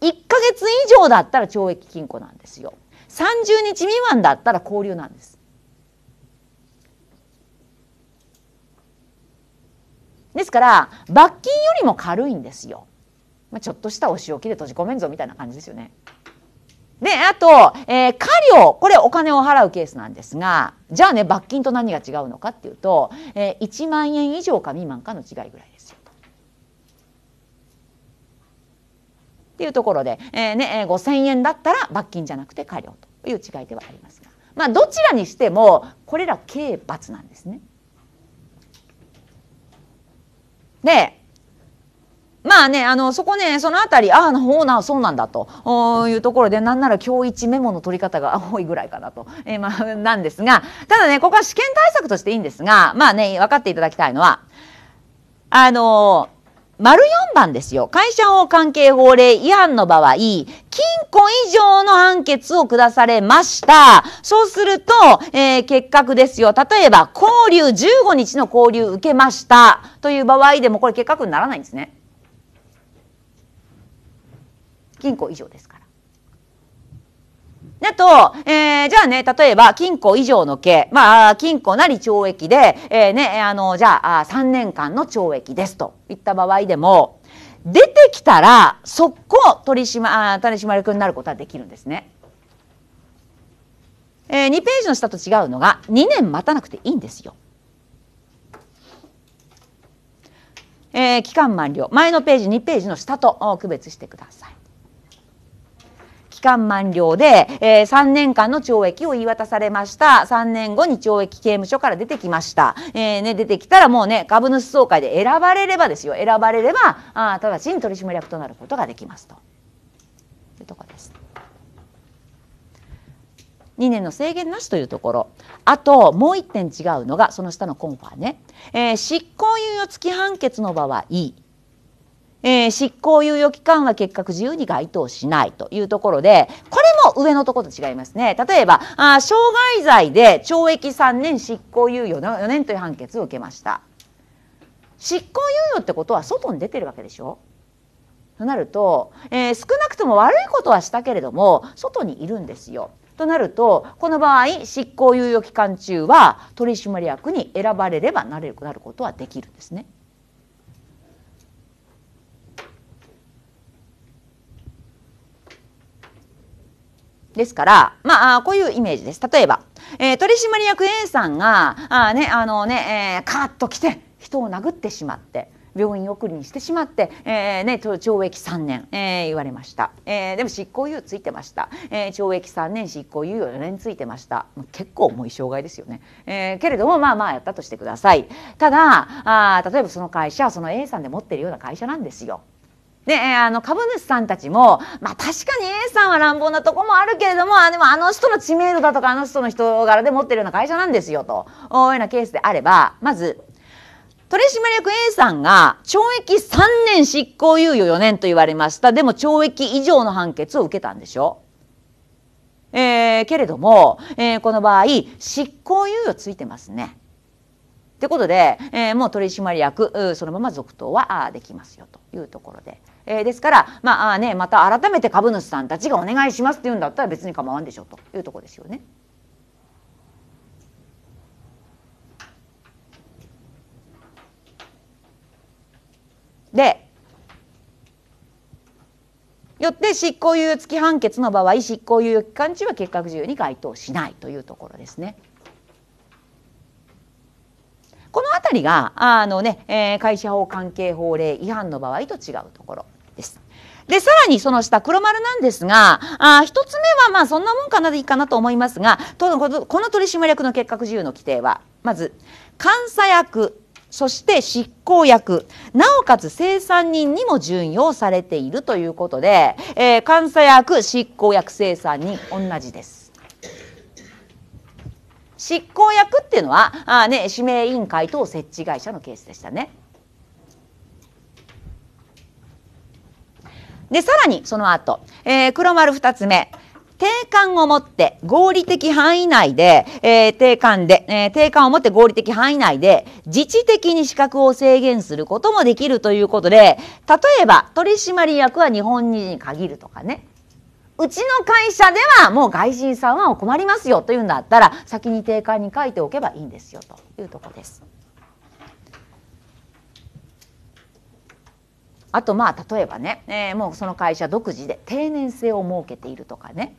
1ヶ月以上だったら懲役禁錮なんですよ。30日未満だったら拘留なんです。ですから罰金よりも軽いんですよ。まあ、ちょっとしたお仕置きで閉じ込めんぞみたいな感じですよね。で、あと、えー、過料、これお金を払うケースなんですが、じゃあね、罰金と何が違うのかっていうと、えー、1万円以上か未満かの違いぐらいですよ。っていうところで、えーね、5,000円だったら罰金じゃなくて過料という違いではありますが、まあ、どちらにしてもこれら刑罰なんですね。でまあね、あのそこねその辺りああほうなそうなんだというところでなんなら今日一メモの取り方が 多いぐらいかなと、えー、まあ、なんですがただねここは試験対策としていいんですがまあね分かっていただきたいのはあのー丸4番ですよ。会社法関係法令違反の場合、禁錮以上の判決を下されました。そうすると、えー、結核ですよ。例えば、交留、15日の交留受けました。という場合でも、これ結核にならないんですね。禁錮以上ですから。だと、えー、じゃあね、例えば、禁錮以上の刑、まあ、禁錮なり懲役で、えー、ね、あの、じゃあ、3年間の懲役ですといった場合でも、出てきたら、即行取締、ま、取締役になることはできるんですね。えー、2ページの下と違うのが、2年待たなくていいんですよ。えー、期間満了。前のページ、2ページの下と区別してください。期間満了で、えー、3年間の懲役を言い渡されました。3年後に懲役刑務所から出てきました。えー、ね、出てきたらもうね、株主総会で選ばれればですよ。選ばれれば、あ直ちに取締役となることができますと。というとこです。2年の制限なしというところあともう1点違うのがその下のコンファね、えー、執行猶予付き判決の場合えー、執行猶予期間は結核自由に該当しないというところで、これも上のところと違いますね。例えば、あ傷害罪で懲役3年執行猶予の4年という判決を受けました。執行猶予ってことは外に出てるわけでしょとなると、えー、少なくとも悪いことはしたけれども、外にいるんですよ。となると、この場合、執行猶予期間中は取締役に選ばれればなれるくなることはできるんですね。ですから、まあ、こういうイメージです。例えば、えー、取締役 A さんが、あね、あのね、えー、カーッと来て、人を殴ってしまって、病院送りにしてしまって、えーね、懲役3年、えー、言われました、えー、でも執行猶予ついてました、えー、懲役3年執行猶予4年ついてました結構重い障害ですよね、えー、けれどもまあまあやったとしてくださいただあ例えばその会社その A さんで持ってるような会社なんですよで、あの株主さんたちも、まあ、確かに A さんは乱暴なとこもあるけれどもあでもあの人の知名度だとかあの人の人柄で持ってるような会社なんですよというようなケースであればまず取締役 A さんが懲役3年執行猶予4年と言われましたでも懲役以上の判決を受けたんでしょえー、けれども、えー、この場合執行猶予ついてますね。ということで、えー、もう取締役そのまま続投はできますよというところで。えー、ですから、まあね、また改めて株主さんたちがお願いしますって言うんだったら別に構わんでしょうというところですよね。でよって執行猶予付き判決の場合執行猶予期間中は結核自由に該当しないというところですね。この辺りがあのね、えー、会社法関係法令違反の場合と違うところです。で、さらにその下、黒丸なんですが、あ一つ目はまあそんなもんかなでいいかなと思いますが、とこの取締役の結核自由の規定は、まず、監査役、そして執行役、なおかつ生産人にも順用されているということで、えー、監査役、執行役、生産人、同じです。執行役っていうのはあ、ね、指名委員会等設置会社のケースでしたね。でさらにその後、えー、黒丸2つ目定款をもって合理的範囲内で、えー、定款で、えー、定款をもって合理的範囲内で自治的に資格を制限することもできるということで例えば取締役は日本人に限るとかねうちの会社ではもう外人さんは困りますよというんだったら先に定款に書いておけばいいんですよというとこです。あとまあ例えばね、えー、もうその会社独自で定年制を設けているとかね、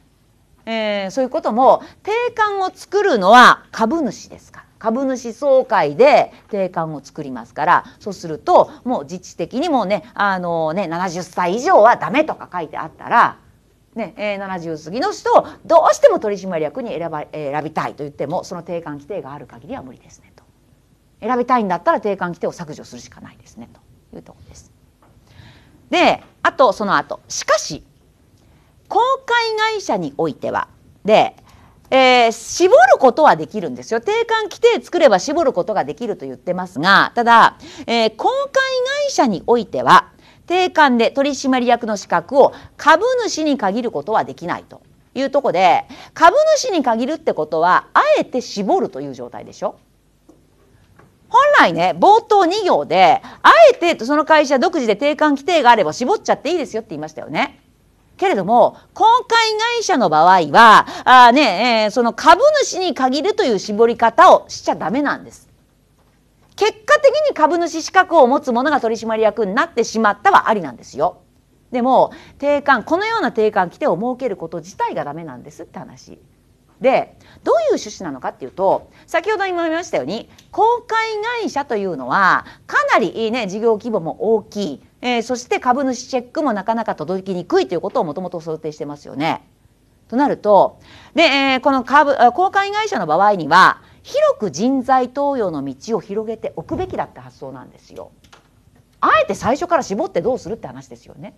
えー、そういうことも定款を作るのは株主ですから株主総会で定款を作りますからそうするともう自治的にもねあのね70歳以上はダメとか書いてあったらねえ70過ぎの人をどうしても取締役に選ば選びたいと言ってもその定款規定がある限りは無理ですねと選びたいんだったら定款規定を削除するしかないですねというところです。であとその後しかし公開会社においてはで、えー、絞ることはできるんですよ定款規定作れば絞ることができると言ってますがただ、えー、公開会社においては定款で取締役の資格を株主に限ることはできないというとこで株主に限るってことはあえて絞るという状態でしょ本来ね冒頭2行であえてその会社独自で定款規定があれば絞っちゃっていいですよって言いましたよね。けれども、公開会社の場合は、あね、えー、その株主に限るという絞り方をしちゃダメなんです。結果的に株主資格を持つ者が取締役になってしまったはありなんですよ。でも定款このような定款規定を設けること自体がダメなんですって話。でどういう趣旨なのかっていうと先ほど今言いましたように公開会社というのはかなりね事業規模も大きい、えー、そして株主チェックもなかなか届きにくいということをもともと想定してますよね。となるとで、えー、この株公開会社の場合には広く人材登用の道を広げておくべきだって発想なんですよ。あえて最初から絞ってどうするって話ですよね。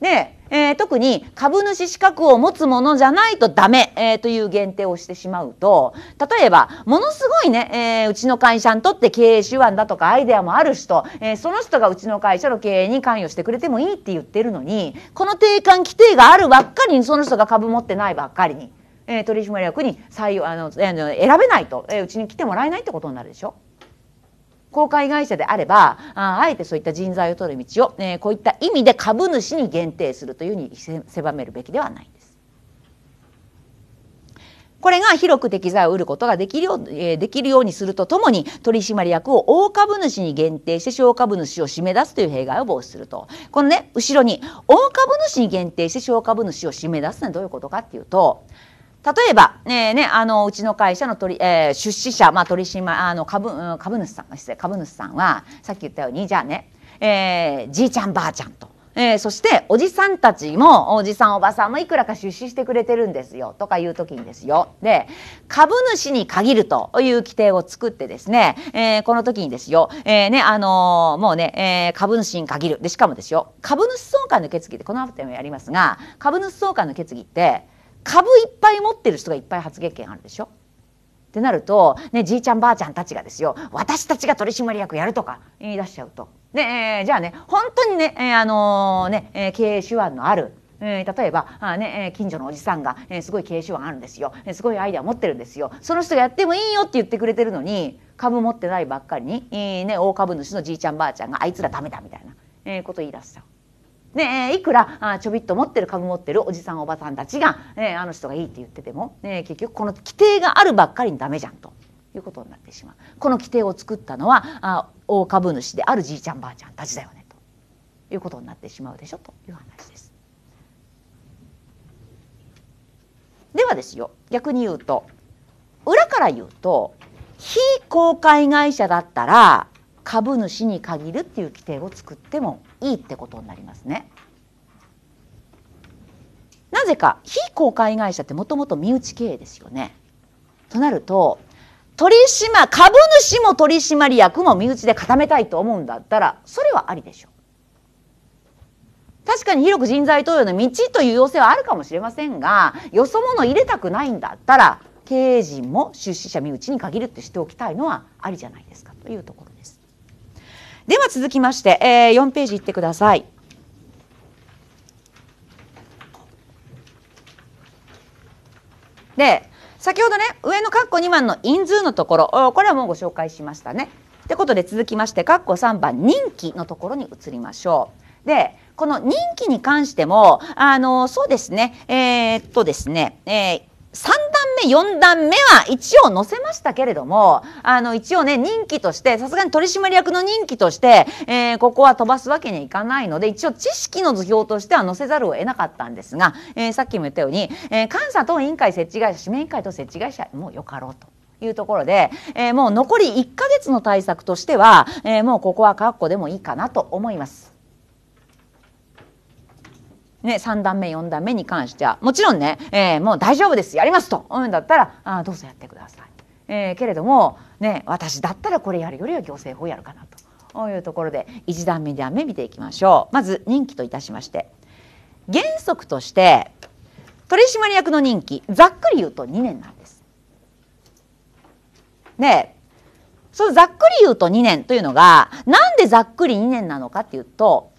で、えー、特に株主資格を持つものじゃないとダメ、えー、という限定をしてしまうと例えばものすごいね、えー、うちの会社にとって経営手腕だとかアイデアもある人、えその人がうちの会社の経営に関与してくれてもいいって言ってるのにこの定款規定があるばっかりにその人が株持ってないばっかりに。えー、取締役に採用あの、えー、選べないと、えー、うちに来てもらえないってことになるでしょ。公開会社であればああえてそういった人材を取る道を、えー、こういった意味で株主に限定するというふうに狭めるべきではないんです。これが広く適材を売ることができるよう、えー、できるようにするとともに取締役を大株主に限定して小株主を締め出すという弊害を防止するとこのね後ろに大株主に限定して小株主を締め出すのはどういうことかっていうと例えば、ねね、あのうちの会社の取り、えー、出資者、まあ、取締あの株株主さん失礼株主さんはさっき言ったようにじゃあね、えー、じいちゃんばあちゃんと。えー、そしておじさんたちもおじさんおばさんもいくらか出資してくれてるんですよとかいう時にですよで株主に限るという規定を作ってですね、えー、この時にですよ、えー、ねあのもうね、え株主に限るでしかもですよ株主総会の決議ってこの後でもやりますが株主総会の決議って株いっぱい持ってる人がいっぱい発言権あるでしょってなると、ね、じいちゃんばあちゃんたちがですよ私たちが取締役やるとか言い出しちゃうと。で、えー、じゃあね本当にね、えー、あのー、ね、えー、経営手腕のあるえー、例えばあ、ね、近所のおじさんが、えー、すごい経営手腕あるんですよ、えー、すごいアイデア持ってるんですよその人がやってもいいよって言ってくれてるのに株持ってないばっかりに、えーね、大株主のじいちゃんばあちゃんがあいつらダメだみたいな、えー、こと言い出しちゃう。ね、いくらあちょびっと持ってる株持ってるおじさんおばさんたちが、ね、あの人がいいって言ってても、ね、結局この規定があるばっかりにダメじゃんということになってしまうこの規定を作ったのはあ大株主であるじいちゃんばあちゃんたちだよねということになってしまうでしょという話です。ではですよ逆に言うと裏から言うと非公開会社だったら株主に限るっていう規定を作ってもいいってことになりますね。なぜか非公開会社ってもともと身内経営ですよね。となると取締株主も取締役も身内で固めたいと思うんだったらそれはありでしょう。確かに広く人材登用の道という要請はあるかもしれませんがよそ者入れたくないんだったら経営陣も出資者身内に限るってしておきたいのはありじゃないですかというところ。では続きまして、えー、4ページいってください。で先ほどね上の括弧2番の因数のところこれはもうご紹介しましたね。ってことで続きまして括弧3番任期のところに移りましょう。でこの任期に関してもあのそうですねえー、っとですね、えー3段目4段目は一応載せましたけれどもあの一応ね任期としてさすがに取締役の任期として、えー、ここは飛ばすわけにはいかないので一応知識の図表としては載せざるを得なかったんですが、えー、さっきも言ったように、えー、監査等委員会設置会社指名委員会等設置会社もうよかろうと。いうところで、えー、もう残り1か月の対策としては、えー、もうここは括弧でもいいかなと思います。ね、3段目4段目に関してはもちろんね、えー、もう大丈夫ですやりますと思うんだったらあどうぞやってください。えー、けれども、ね、私だったらこれやるよりは行政法やるかなというところで1段目2段目見ていきましょう。まず任期といたしまして原則として取締役の任期ざっくり言うと2年なんです。でそのざっくり言うと2年というのがなんでざっくり2年なのかっていうと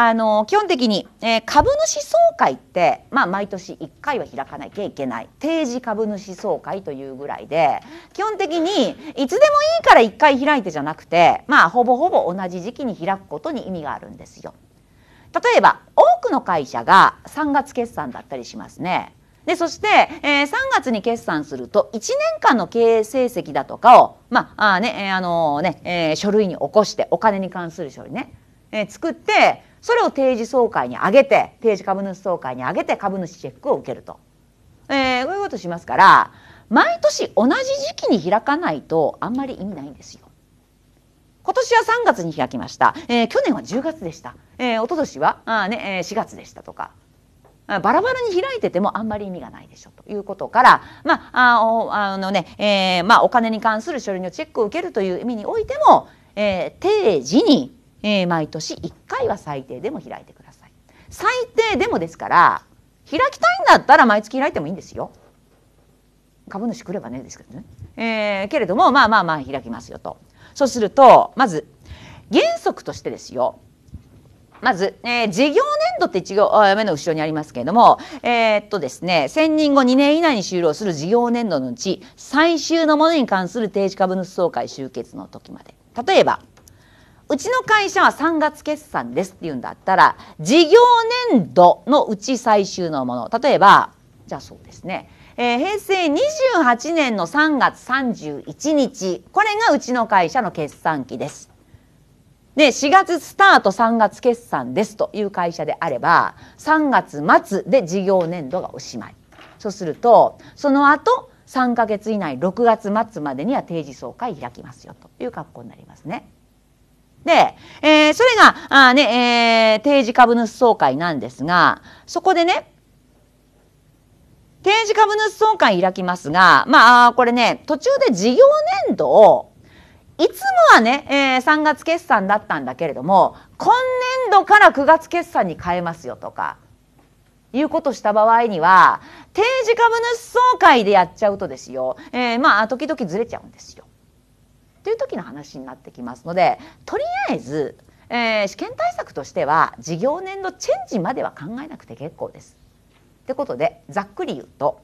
あの基本的に、えー、株主総会って、まあ、毎年1回は開かなきゃいけない定時株主総会というぐらいで基本的にいつでもいいから1回開いてじゃなくて、まあ、ほぼほぼ同じ時期に開くことに意味があるんですよ。例えば多くの会社が3月決算だったりしますね。でそして、えー、3月に決算すると1年間の経営成績だとかを、まああねえー、あのー、ねえー、書類に起こしてお金に関する書類ね、えー、作ってそれを定時総会に上げて定時株主総会に上げて株主チェックを受けると、えー、こういうことしますから毎年同じ時期に開かないとあんまり意味ないんですよ。今年は3月に開きました、えー、去年は10月でした、えー、一昨年はあ、ねえー、4月でしたとかバラバラに開いててもあんまり意味がないでしょうということから、まああのねえーまあ、お金に関する書類のチェックを受けるという意味においても、えー、定時にえー、毎年1回は最低でも開いてください。最低でもですから開きたいんだったら毎月開いてもいいんですよ。株主来ればねですけどね。えー、けれどもまあまあまあ開きますよと。そうするとまず原則としてですよまず、えー、事業年度って一行目の後ろにありますけれども、えー、っとですね、選任後2年以内に終了する事業年度のうち、最終のものに関する定時株主総会集結の時まで。例えば、うちの会社は3月決算ですっていうんだったら事業年度のうち最終のもの例えばじゃあそうですね、えー、平成28年の3月31日これがうちの会社の決算期です。で4月スタート3月決算ですという会社であれば3月末で事業年度がおしまいそうするとその後3か月以内6月末までには定時総会開きますよという格好になりますね。で、えー、それが、あね、えー、定時株主総会なんですが、そこでね、定時株主総会開きますが、まあ、これね、途中で事業年度を、いつもはね、えー、3月決算だったんだけれども、今年度から9月決算に変えますよとか、いうことした場合には、定時株主総会でやっちゃうとですよ、えー、まあ、時々ずれちゃうんですよ。という時の話になってきますのでとりあえず、えー、試験対策としては事業年度チェンジまでは考えなくて結構です。ってことでざっくり言うと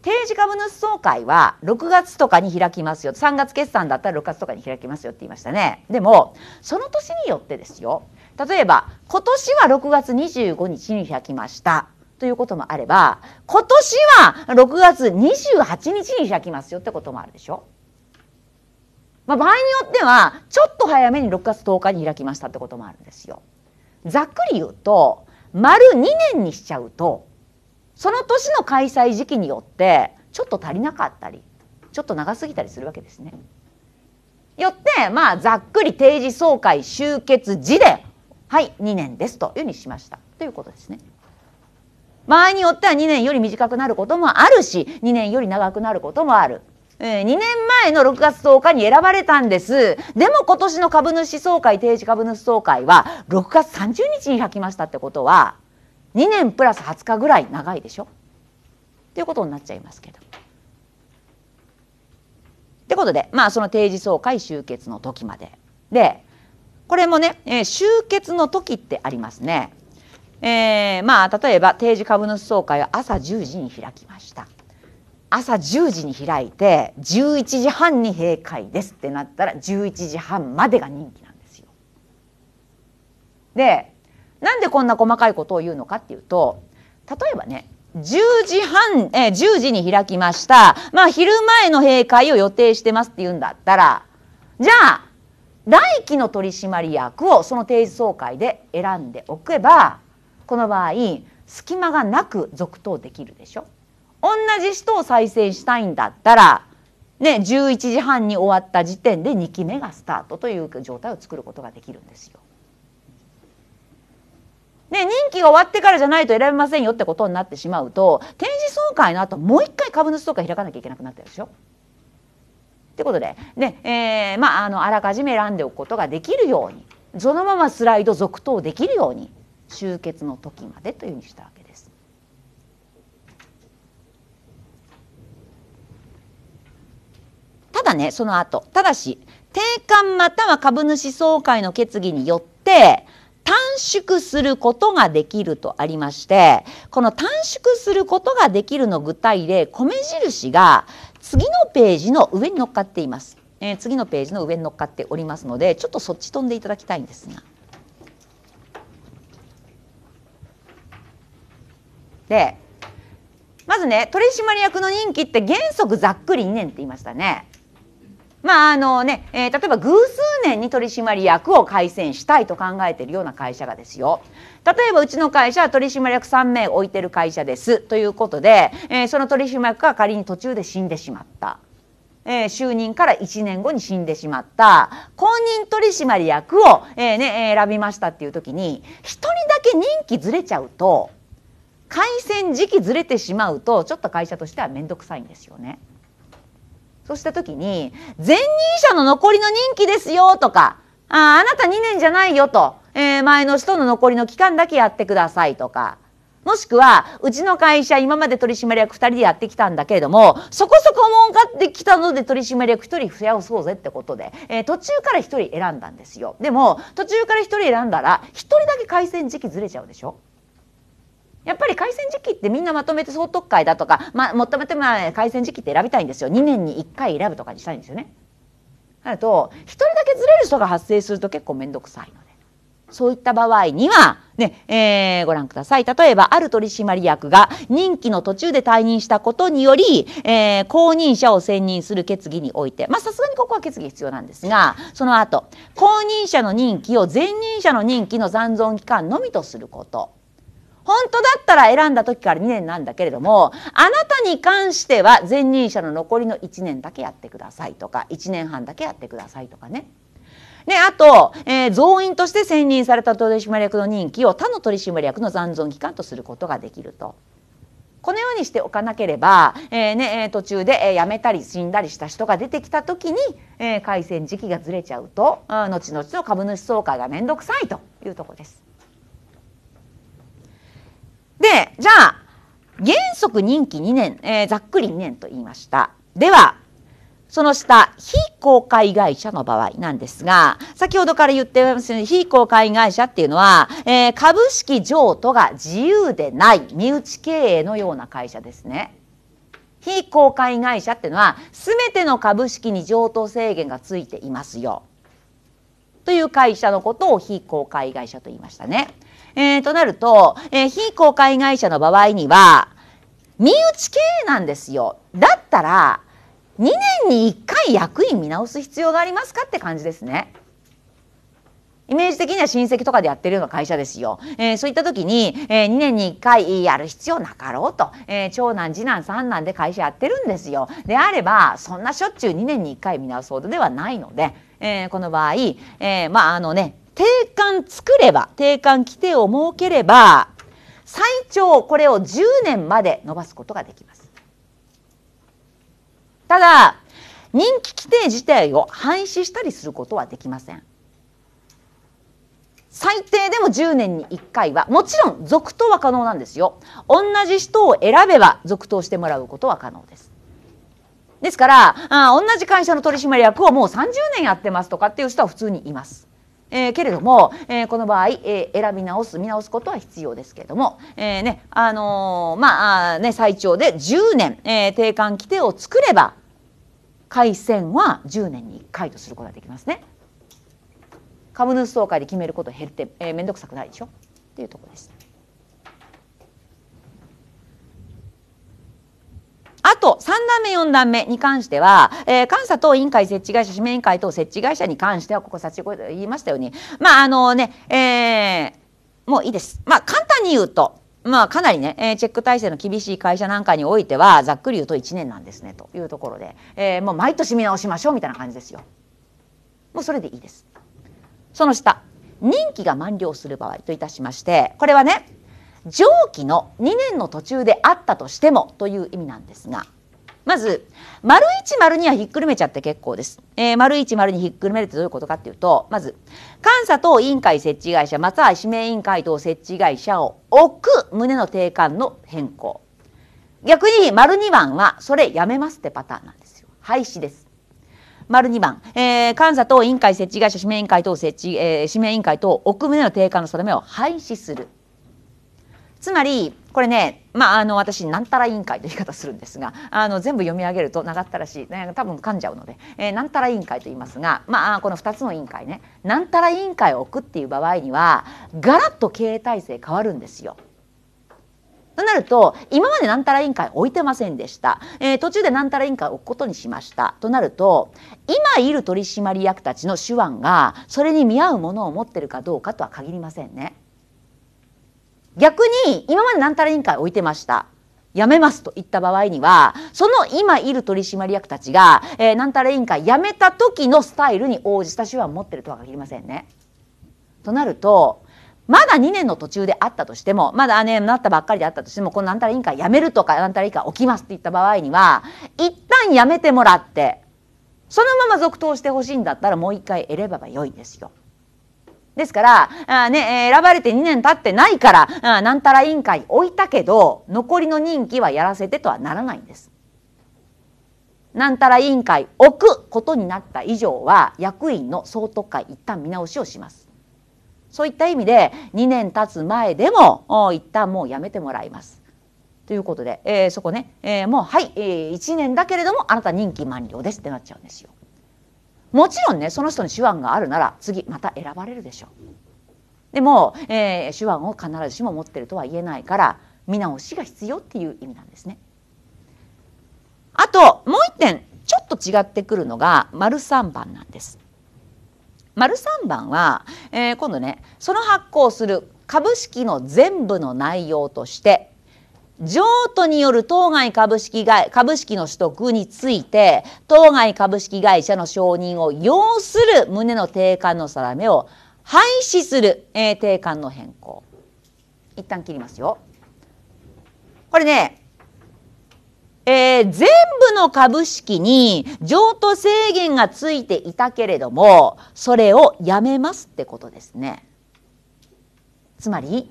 定時株主総会は6月とかに開きますよ3月決算だったら6月とかに開きますよって言いましたねでもその年によってですよ例えば今年は6月25日に開きましたということもあれば今年は6月28日に開きますよってこともあるでしょまあ、場合によってはちょっと早めに6月10日に開きましたってこともあるんですよ。ざっくり言うと丸2年にしちゃうとその年の開催時期によってちょっと足りなかったりちょっと長すぎたりするわけですね。よってまあざっくり定時総会終結時ではい2年ですというふうにしましたということですね。場合によっては2年より短くなることもあるし2年より長くなることもあるえー、2年前の6月10日に選ばれたんです。でも今年の株主総会、定時株主総会は6月30日に開きましたってことは、2年プラス20日ぐらい長いでしょっていうことになっちゃいますけど。ってことで、まあその定時総会終結の時まで。で、これもね、えー、終結の時ってありますね。えー、まあ例えば定時株主総会は朝10時に開きました。朝10時に開いて11時半に閉会ですってなったら11時半までが人気なんですよ。でなんでこんな細かいことを言うのかっていうと例えばね10時半、え10時に開きました。まあ、昼前の閉会を予定してますって言うんだったら、じゃあ、来期の取締役をその定時総会で選んでおけば、この場合、隙間がなく続投できるでしょ。同じ人を再生したいんだったら、ね、11時半に終わった時点で2期目がスタートという状態を作ることができるんですよ。ね、任期が終わってからじゃないと選べませんよってことになってしまうと展示総会の後もう一回株主総会開かなきゃいけなくなってるでしょ。ってことで、ねえーまあ、あのあらかじめ選んでおくことができるようにそのままスライド続投できるように集結の時までというふうにしたただねその後ただし定款または株主総会の決議によって短縮することができるとありましてこの短縮することができるの具体例米印が次のページの上に乗っかっています、えー、次のページの上に乗っかっておりますのでちょっとそっち飛んでいただきたいんですが。でまずね取締役の任期って原則ざっくり2年って言いましたね。まああのねえー、例えば偶数年に取締役を改選したいと考えているような会社がですよ例えばうちの会社は取締役3名置いてる会社ですということで、えー、その取締役が仮に途中で死んでしまった、えー、就任から1年後に死んでしまった公認取締役を、えーね、選びましたっていう時に1人だけ任期ずれちゃうと改選時期ずれてしまうとちょっと会社としては面倒くさいんですよね。そうした時に前任者の残りの任期ですよとかああなた2年じゃないよと、えー、前の人の残りの期間だけやってくださいとかもしくは、うちの会社、今まで取締役2人でやってきたんだけれども、そこそこ儲かってきたので取締役1人増やそうぜってことで、えー、途中から1人選んだんですよ。でも、途中から1人選んだら、1人だけ改選時期ずれちゃうでしょやっぱり開戦時期ってみんなまとめて総督会だとか、まあ、もっともってまあ開戦時期って選びたいんですよ2年に1回選ぶとかにしたいんですよね。あると1人だけずれる人が発生すると結構面倒くさいのでそういった場合には、ねえー、ご覧ください例えばある取締役が任期の途中で退任したことにより、えー、後任者を選任する決議においてまあさすがにここは決議必要なんですがその後後任者の任期を前任者の任期の残存期間のみとすること。本当だったら選んだ時から2年なんだけれどもあなたに関しては前任者の残りの1年だけやってくださいとか1年半だけやってくださいとかね。であと、えー、増員として選任された取締役の任期を他の取締役の残存期間とすることができると。このようにしておかなければ、えーね、途中で、え辞めたり死んだりした人が出てきた時に、えー、改選時期がずれちゃうと後々の株主総会が面倒くさいというところです。でじゃあ原則任期2年、えー、ざっくり2年と言いましたではその下非公開会社の場合なんですが先ほどから言ってますように非公開会社っていうのは、えー、株式譲渡が自由でない身内経営のような会社ですね。非公開会社っていうのは全ての株式に譲渡制限がついていますよ。という会社のことを非公開会社と言いましたね。えー、となると、えー、非公開会社の場合には身内経営なんですよ。だったら2年に1回役員見直す必要がありますかって感じですね。イメージ的には親戚とかでやってるような会社ですよ。えー、そういった時に、えー、2年に1回やる必要なかろうと、えー、長男次男三男で会社やってるんですよ。であればそんなしょっちゅう2年に1回見直すほどではないので、えー、この場合、えまああのね定款作れば定款規定を設ければ最長これを10年まで伸ばすことができますただ任期規定自体を廃止したりすることはできません最低でも10年に1回はもちろん続投は可能なんですよ同じ人を選べば続投してもらうことは可能ですですからあ同じ会社の取締役をもう30年やってますとかっていう人は普通にいますえー、けれども、えー、この場合、えー、選び直す見直すことは必要ですけれども、えーねあのー、まあね、最長で10年、えー、定款規定を作れば改選は10年に1回とすることができますね。株主総会で決めること減って、えー、めんくさくないでしょっていうところです。あと3段目4段目に関しては、えー、監査等委員会設置会社指名委員会等設置会社に関してはここさっき言いましたようにまああのね、えー、もういいです。まあ簡単に言うとまあ、かなりね、えー、チェック体制の厳しい会社なんかにおいてはざっくり言うと1年なんですねというところで、えー、もう毎年見直しましょうみたいな感じですよ。もうそれでいいです。その下任期が満了する場合といたしましてこれはね上記の2年の途中であったとしてもという意味なんですがまず丸一丸にはひっくるめちゃって結構です。えー、丸一丸にひっくるめるってどういうことかっていうとまず監査等委員会設置会社または指名委員会等設置会社を置く旨の定款の変更逆に丸2番はそれやめますってパターンなんですよ廃止です。丸2番、えー、監査等委員会設置会社指名委員会等設置、えー、指名委員会等置く旨の定款の定めを廃止する。つまりこれね、まあ、あの私なんたら委員会という言い方するんですがあの全部読み上げると長ったらしい、ね、多分噛んじゃうので、えー、なんたら委員会と言いますが、まあ、この2つの委員会ねなんたら委員会を置くっていう場合にはガラッと経営体制変わるんですよ。となると今までなんたら委員会置いてませんでした、えー、途中でなんたら委員会を置くことにしましたとなると今いる取締役たちの手腕がそれに見合うものを持ってるかどうかとは限りませんね。逆に今まで何たら委員会置いてました。辞めますと言った場合にはその今いる取締役たちが、えー、なんたら委員会辞めた時のスタイルに応じた手腕を持ってるとは限りませんね。となるとまだ2年の途中であったとしてもまだねなったばっかりであったとしてもこのなんたら委員会辞めるとかなんたら委員会起きますって言った場合には一旦辞めてもらってそのまま続投してほしいんだったらもう一回得ればよいんですよ。ですから、あね、選ばれて2年経ってないから、なんたら委員会置いたけど、残りの任期はやらせてとはならないんです。なんたら委員会置くことになった以上は、役員の総督会一旦見直しをします。そういった意味で、2年経つ前でも、一旦もうやめてもらいます。ということで、えー、そこね、えー、もうはい、えー、1年だけれども、あなた任期満了ですってなっちゃうんですよ。もちろんねその人に手腕があるなら次また選ばれるでしょうでも、えー、手腕を必ずしも持ってるとは言えないから見直しが必要っていう意味なんですねあともう一点ちょっと違ってくるのが丸3番なんです丸三番は、えー、今度ねその発行する株式の全部の内容として譲渡による当該株式が株式の取得について、当該株式会社の承認を要する旨の定款の定めを廃止する、えー、定款の変更。一旦切りますよ。これね、えー、全部の株式に譲渡制限がついていたけれどもそれをやめますってことですね。つまり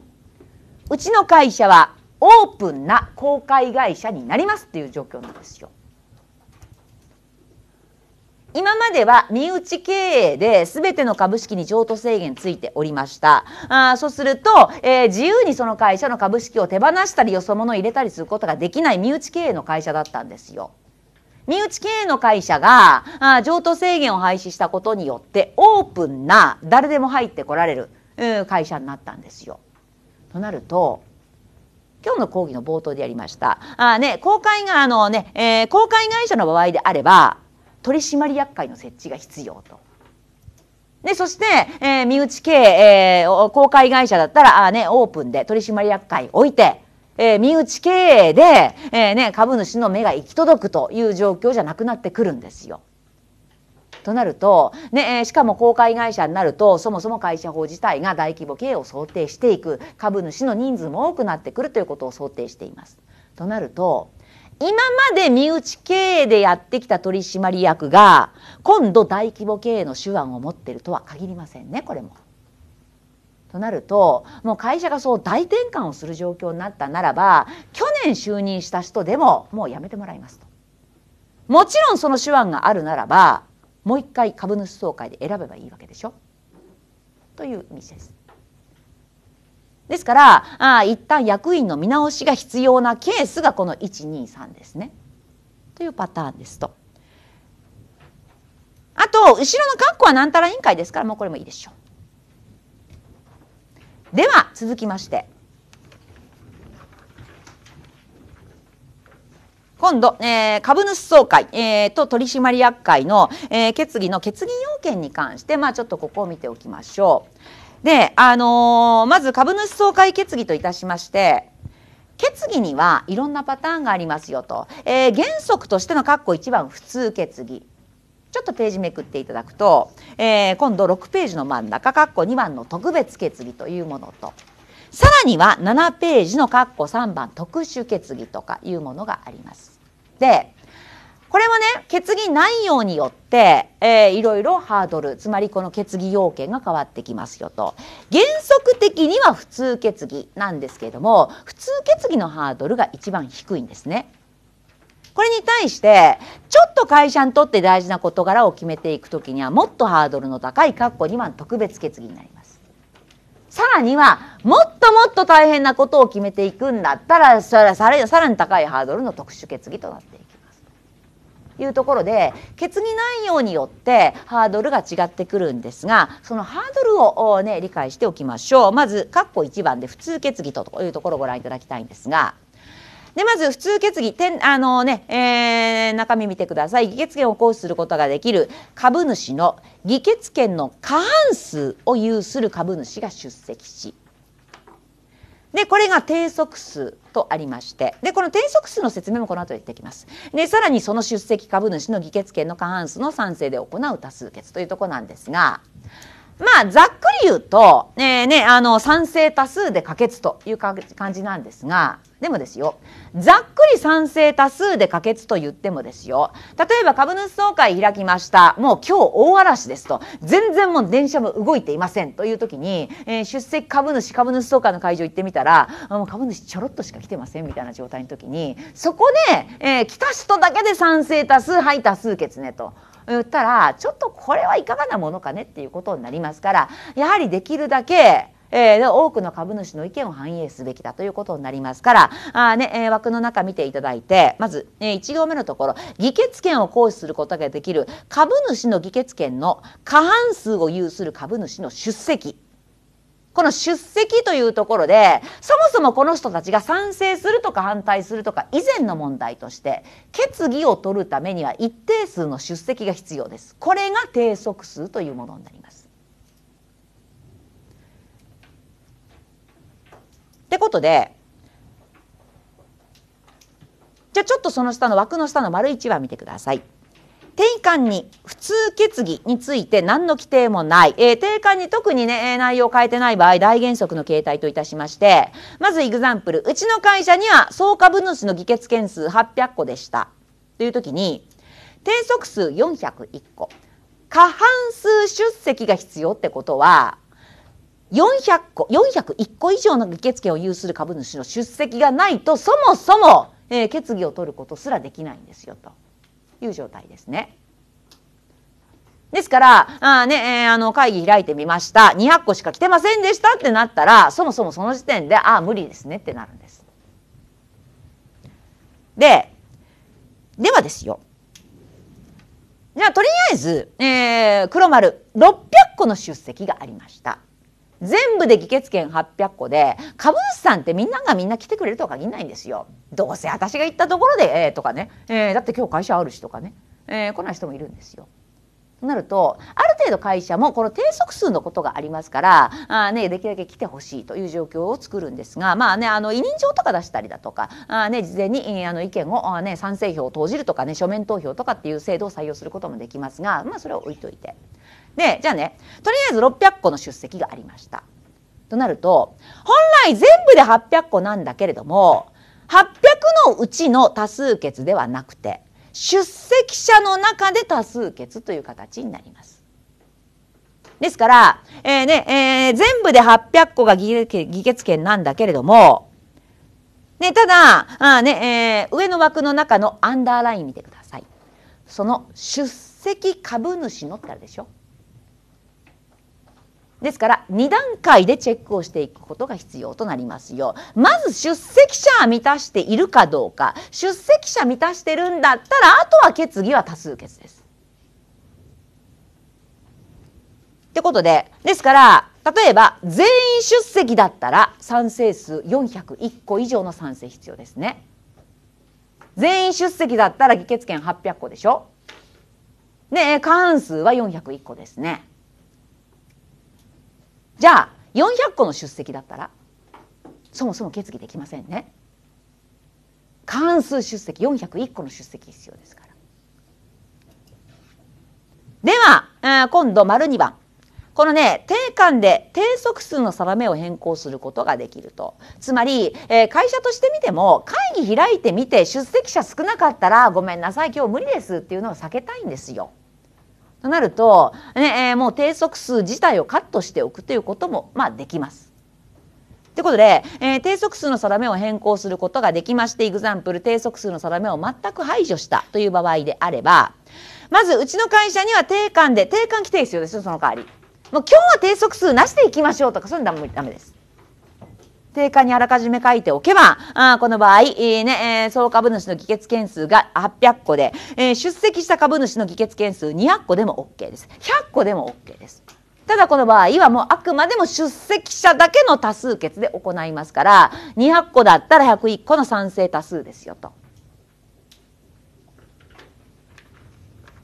うちの会社はオープンな公開会社になりますっていう状況なんですよ。今までは身内経営で全ての株式に譲渡制限ついておりました。あそうすると、えー、自由にその会社の株式を手放したりよそ者を入れたりすることができない身内経営の会社だったんですよ。身内経営の会社があ譲渡制限を廃止したことによってオープンな誰でも入ってこられる会社になったんですよ。となると今日の講義の冒頭でやりましたあ、ね、公開があのね、ねえー、公開会社の場合であれば取締役会の設置が必要と。でそして、えー、身内経営、えー、公開会社だったらあ、ね、オープンで取締役会置いて、えー、身内経営で、えーね、株主の目が行き届くという状況じゃなくなってくるんですよ。となると、ね、しかも公開会社になるとそもそも会社法自体が大規模経営を想定していく株主の人数も多くなってくるということを想定しています。となると今まで身内経営でやってきた取締役が今度大規模経営の手腕を持ってるとは限りませんねこれも。となるともう会社がそう大転換をする状況になったならば去年就任した人でももう辞めてもらいますと。もちろんその手腕があるならばもう一回株主総会で選べばいいわけでしょという意味です。ですからあ一旦役員の見直しが必要なケースがこの123ですね。というパターンですと。あと後ろの括弧は何たら委員会ですからもうこれもいいでしょう。では続きまして今度、えー、株主総会、えー、と取締役会の、えー、決議の決議要件に関して、まあ、ちょっとここを見ておきましょう。で、あのー、まず株主総会決議といたしまして、決議にはいろんなパターンがありますよと、えー、原則としての括弧1番普通決議ちょっとページめくっていただくと、えー、今度6ページの真ん中括弧2番の特別決議というものとさらには7ページの括弧3番特殊決議とかいうものがあります。でこれはね決議内容によって、えー、いろいろハードルつまりこの決議要件が変わってきますよと原則的には普通決議なんですけれども普通決議のハードルが一番低いんですね。これに対してちょっと会社にとって大事な事柄を決めていくときにはもっとハードルの高い括弧2番特別決議になります。さらにはもっともっと大変なことを決めていくんだったらそれはさらに高いハードルの特殊決議となっていきますというところで決議内容によってハードルが違ってくるんですがそのハードルを、ね、理解しておきましょうまず括弧1番で普通決議というところをご覧いただきたいんですが。でまず普通決議てんあのね、えー、中身見てください議決権を行使することができる株主の議決権の過半数を有する株主が出席しでこれが定則数とありましてでこの定則数の説明もこの後でてきます。でさらにその出席株主の議決権の過半数の賛成で行う多数決というとこなんですがまあ、ざっくり言うと、ねね、あの、賛成多数で可決という感じなんですが、でもですよ、ざっくり賛成多数で可決と言ってもですよ、例えば株主総会開きました、もう今日大嵐ですと、全然もう電車も動いていませんという時に、えー、出席株主、株主総会の会場行ってみたら、もう株主ちょろっとしか来てませんみたいな状態の時に、そこで、えー、来た人だけで賛成多数、はい多数決ねと。言ったらちょっとこれはいかがなものかねっていうことになりますからやはりできるだけえー、多くの株主の意見を反映すべきだということになりますからあ、ねえー、枠の中見ていただいてまず、えー、1行目のところ議決権を行使することができる株主の議決権の過半数を有する株主の出席この出席というところでそもそもこの人たちが賛成するとか反対するとか以前の問題として決議を取るためには一定数の出席が必要です。これが定則数というものになります。ってことでじゃあちょっとその下の枠の下の丸1番見てください。定款に普通決議について何の規定もない、えー、定款に特にね内容を変えてない場合大原則の形態といたしましてまずイグザンプルうちの会社には総株主の議決件数800個でしたという時に定則数401個過半数出席が必要ってことは400個401個以上の議決権を有する株主の出席がないとそもそも、えー、決議を取ることすらできないんですよと。いう状態ですね。ですから、あね、えー、あの、会議開いてみました。200個しか来てませんでしたってなったら、そもそもその時点で、ああ、無理ですねってなるんです。で、ではですよ。じゃあ、とりあえず、えー、黒丸、600個の出席がありました。全部で議決権800個で株主さんってみんながみんな来てくれるとは限らないんですよ。どうせ私が行ったところで、えー、とかね、えー、だって今日会社あるしとかね、えー、来ない人もいるんですよ。となるとある程度会社もこの低速数のことがありますからあ、ね、できるだけ来てほしいという状況を作るんですが、まあね、あの委任状とか出したりだとかあ、ね、事前にあの意見をあ、ね、賛成票を投じるとか、ね、書面投票とかっていう制度を採用することもできますが、まあ、それを置いといて。でじゃあねとりあえず600個の出席がありました。となると本来全部で800個なんだけれども800のうちの多数決ではなくて出席者の中で多数決という形になります。ですから、えー、ねえー、全部で800個が議決権なんだけれども、ね、ただあ、ねえー、上の枠の中のアンダーライン見てください。その出席株主のってあるでしょですから2段階でチェックをしていくことが必要となりますよ。まず出席者は満たしているかどうか出席者満たしてるんだったらあとは決議は多数決です。ってことでですから例えば全員出席だったら賛成数401個以上の賛成必要ですね。全員出席だったら議決権800個でしょ。で過半数は401個ですね。じゃあ400個の出席だったらそもそも決議できませんね。関数出席401個の出席必要ですから。では、今度丸2番。このね、定款で定則数の定めを変更することができると。つまり、えー、会社としてみても、会議開いてみて、出席者少なかったら、ごめんなさい、今日無理ですっていうのを避けたいんですよ。となると、ねえー、もう定則数自体をカットしておくということも、まあ、できます。ということで、えー、定則数の定めを変更することができまして、イグザンプル定則数の定めを全く排除したという場合であれば、まずうちの会社には定款で、定款規定必要ですよ、その代わり。もう今日は定則数なしでいきましょうとか、そういうのダメです。定価にあらかじめ書いておけば、あこの場合、えー、ね、えー、総株主の議決件数が800個で、えー、出席した株主の議決件数200個でも OK です。100個でも OK です。ただこの場合はもうあくまでも出席者だけの多数決で行いますから、200個だったら101個の賛成多数ですよと。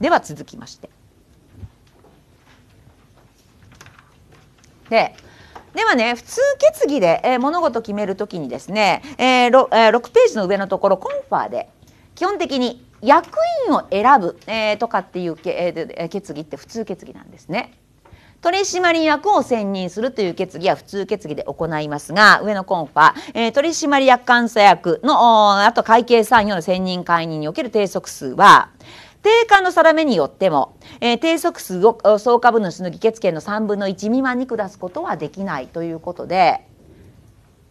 では続きまして。で、ではね普通決議で、えー、物事決める時にですね、えー 6, えー、6ページの上のところコンファーで基本的に役員を選ぶ、えー、とかっていうえー、決議って普通決議なんですね。取締役を選任するという決議は普通決議で行いますが、上のコンファ、えー、取締役監査役の、あと会計参与の選任会任における定則数は、定価の定めによっても、えー、定則数を総株主の議決権の3分の1未満に下すことはできないということで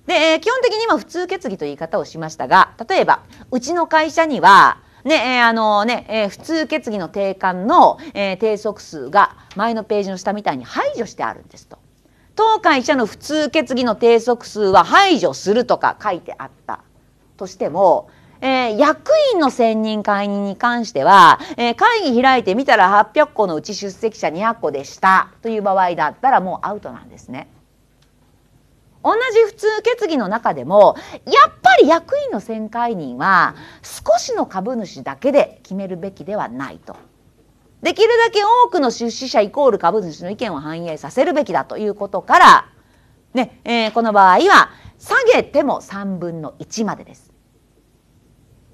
で、えー、基本的に今普通決議という言い方をしましたが例えばうちの会社にはね、えー、あのね、えー、普通決議の定款の、えー、定則数が前のページの下みたいに排除してあるんですと。当会社の普通決議の定則数は排除するとか書いてあったとしてもえー、役員の選任会に関しては、えー、会議開いてみたら800個のうち出席者200個でしたという場合だったらもうアウトなんですね。同じ普通決議の中でもやっぱり役員の選解任は少しの株主だけで決めるべきではないと。できるだけ多くの出資者イコール株主の意見を反映させるべきだということから、ねえー、この場合は下げても3分の1までです。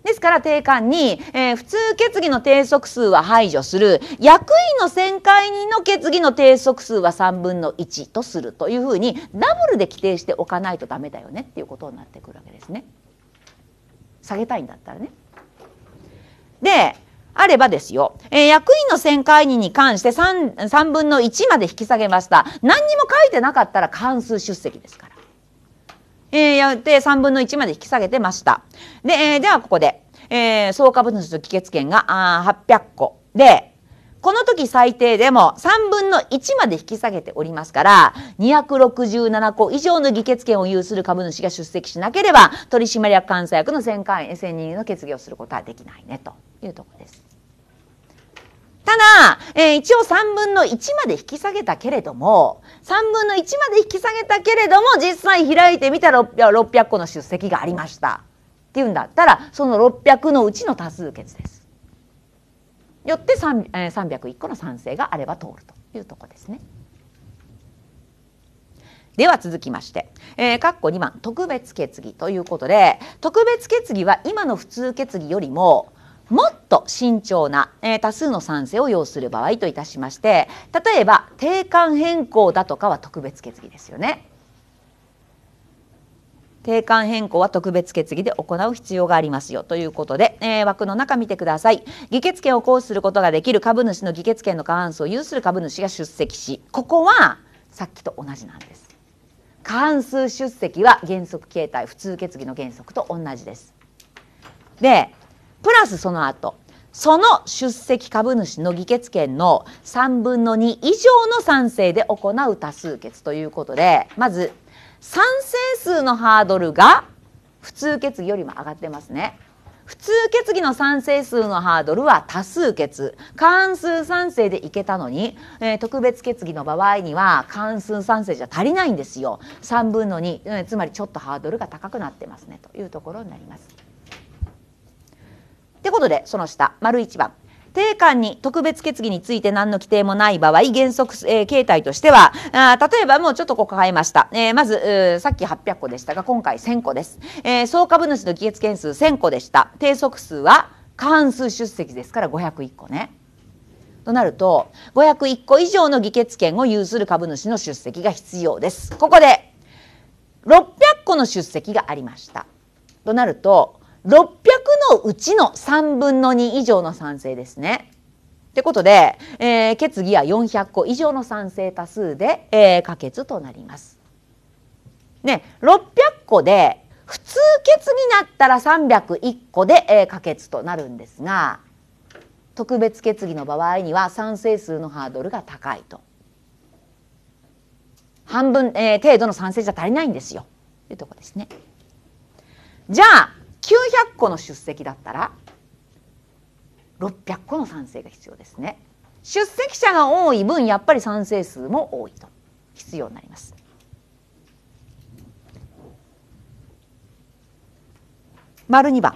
ですから定款に、えー、普通決議の定則数は排除する役員の選会人の決議の定則数は3分の1とするというふうにダブルで規定しておかないとダメだよねっていうことになってくるわけですね。下げたいんだったらね。であればですよ、えー、役員の選会人に関して 3, 3分の1まで引き下げました何にも書いてなかったら関数出席ですから。えー、やって3分の1まで引き下げてました。で、えー、ではここで、えー、総株主と議決権があ800個で、この時最低でも3分の1まで引き下げておりますから、267個以上の議決権を有する株主が出席しなければ、取締役監査役の選人の決議をすることはできないね、というところです。ただ、えー、一応3分の1まで引き下げたけれども、3分の1まで引き下げたけれども、実際開いてみたら 600, 600個の出席がありました。っていうんだったら、その600のうちの多数決です。よって301個の賛成があれば通るというとこですね。では続きまして、えー、括弧2番特別決議ということで特別決議は今の普通決議よりももっと慎重な、えー、多数の賛成を要する場合といたしまして例えば定款変更だとかは特別決議ですよね。定款変更は特別決議で行う必要がありますよということで、えー、枠の中見てください議決権を行使することができる株主の議決権の過半数を有する株主が出席しここはさっきと同じなんです過半数出席は原則形態普通決議の原則と同じですでプラスその後その出席株主の議決権の3分の2以上の賛成で行う多数決ということでまず賛成数のハードルが普通決議よりも上がってますね。普通決議の賛成数のハードルは多数決関数賛成でいけたのに、えー、特別決議の場合には関数賛成じゃ足りないんですよ3分の2、えー、つまりちょっとハードルが高くなってますねというところになります。ってことで、その下、丸1番。定款に特別決議について何の規定もない場合、原則、えー、形態としては、あ例えばもうちょっとここ変えました。えー、まず、さっき800個でしたが、今回1000個です。えー、総株主の議決件数1000個でした。定則数は過半数出席ですから501個ね。となると501個以上の議決権を有する株主の出席が必要です。ここで600個の出席がありました。となると600のうちの3分の2以上の賛成ですね。ってことで、えー、決議は400個以上の賛成多数で、えー、可決となります。ね、600個で普通決になったら301個で、えー、可決となるんですが特別決議の場合には賛成数のハードルが高いと。半分、えー、程度の賛成じゃ足りないんですよ。というとこですね。じゃあ900個の出席だったら600個の賛成が必要ですね出席者が多い分やっぱり賛成数も多いと必要になります丸2番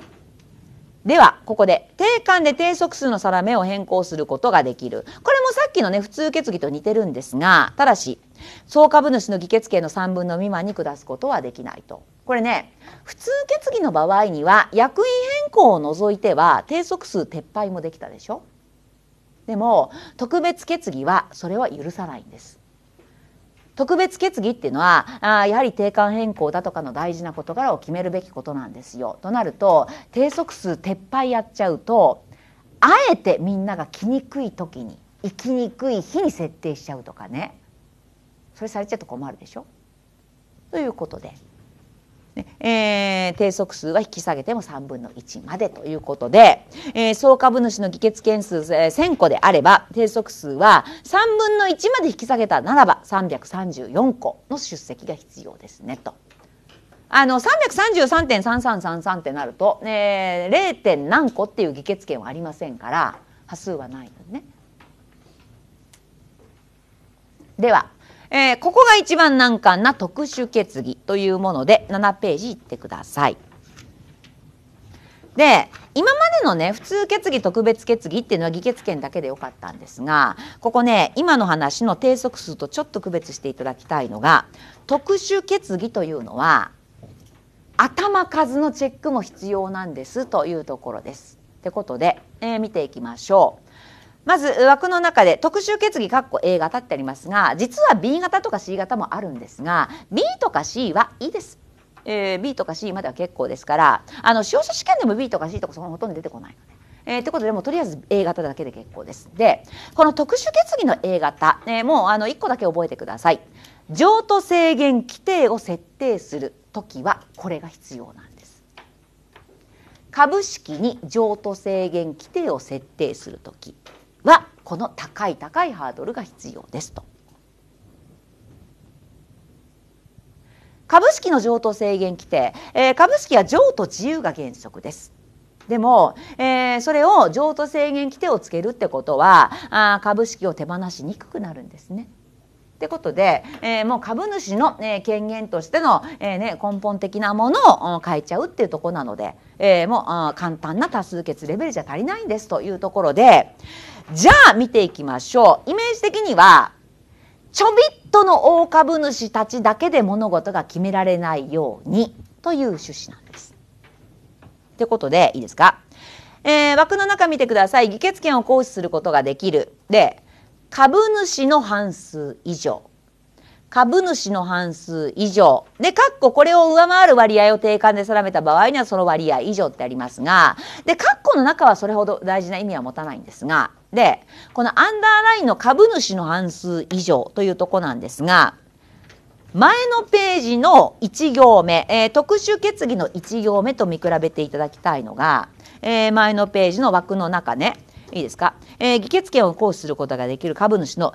ではここで定款で定則数の定めを変更することができるこれもさっきのね普通決議と似てるんですがただし総株主の議決権の3分の未満に下すことはできないとこれね普通決議の場合には役員変更を除いては定則数撤廃もできたでしょでも特別決議はそれは許さないんです特別決議っていうのはあやはり定款変更だとかの大事な事柄を決めるべきことなんですよ。となると定則数撤廃やっちゃうとあえてみんなが来にくい時に行きにくい日に設定しちゃうとかねそれされちゃうと困るでしょということでえー、定則数は引き下げても3分の1までということで、えー、総株主の議決件数、えー、1000個であれば定則数は3分の1まで引き下げたならば334個の出席が必要ですねと。あの333.3333ってなると、えー、0. 点何個っていう議決権はありませんから波数はないのね。ではえー、ここが一番難関な特殊決議というもので7ページいってください。で今までのね普通決議特別決議っていうのは議決権だけでよかったんですがここね今の話の定則数とちょっと区別していただきたいのが特殊決議というのは頭数のチェックも必要なんですというところです。ってことで、えー、見ていきましょう。まず枠の中で特集決議かっこ A 型ってありますが実は B 型とか C 型もあるんですが B とか C はいいです。えー、B とか C までは結構ですからあの使用者試験でも B とか C とかそこほとんど出てこないので、えー、ということでもうとりあえず A 型だけで結構です。でこの特殊決議の A 型、えー、もうあの1個だけ覚えてください。譲渡制限規定を設定する時はこれが必要なんです。株式に譲渡制限規定を設定する時はこの高い高いハードルが必要ですと。株式の譲渡制限規定、えー、株式は譲渡自由が原則です。でも、えー、それを譲渡制限規定をつけるってことはあ株式を手放しにくくなるんですね。ってことで、えー、もう株主の、えー、権限としての、えーね、根本的なものを変えちゃうっていうとこなので、えー、もう簡単な多数決レベルじゃ足りないんですというところで、じゃあ見ていきましょうイメージ的にはちょびっとの大株主たちだけで物事が決められないようにという趣旨なんです。ってことでいいですか、えー、枠の中見てください議決権を行使することができるで株主の半数以上株主の半数以上で、かっここれを上回る割合を定款で定めた場合にはその割合以上ってありますが、で、かっこの中はそれほど大事な意味は持たないんですが、でこのアンダーラインの株主の半数以上というとこなんですが前のページの1行目、えー、特殊決議の1行目と見比べていただきたいのが、えー、前のページの枠の中ねいいですか、えー、議決権を行使することができる株主の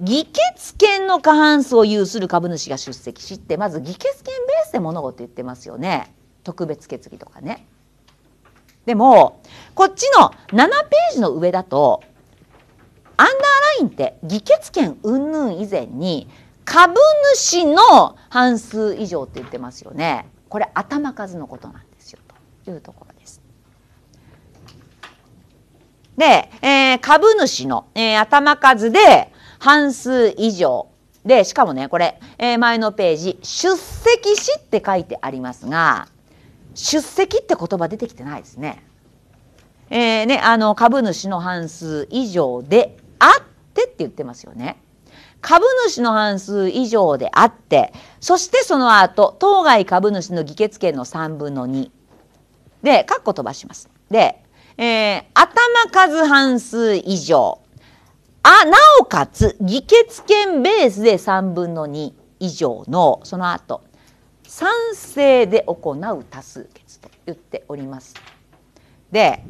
議決権の過半数を有する株主が出席しってまず議決権ベースで物事言ってますよね特別決議とかね。でもこっちの7ページの上だとアンダーラインって議決権云々以前に株主の半数以上って言ってますよね。これ頭数のことなんですよというところです。で、えー、株主の、えー、頭数で半数以上でしかもねこれ、えー、前のページ「出席し」って書いてありますが出席って言葉出てきてないですね。えー、ね、あの、株主の半数以上であってって言ってますよね。株主の半数以上であって、そしてその後、当該株主の議決権の3分の2。で、括弧飛ばします。で、えー、頭数半数以上。あ、なおかつ、議決権ベースで3分の2以上の、その後、賛成で行う多数決と言っております。で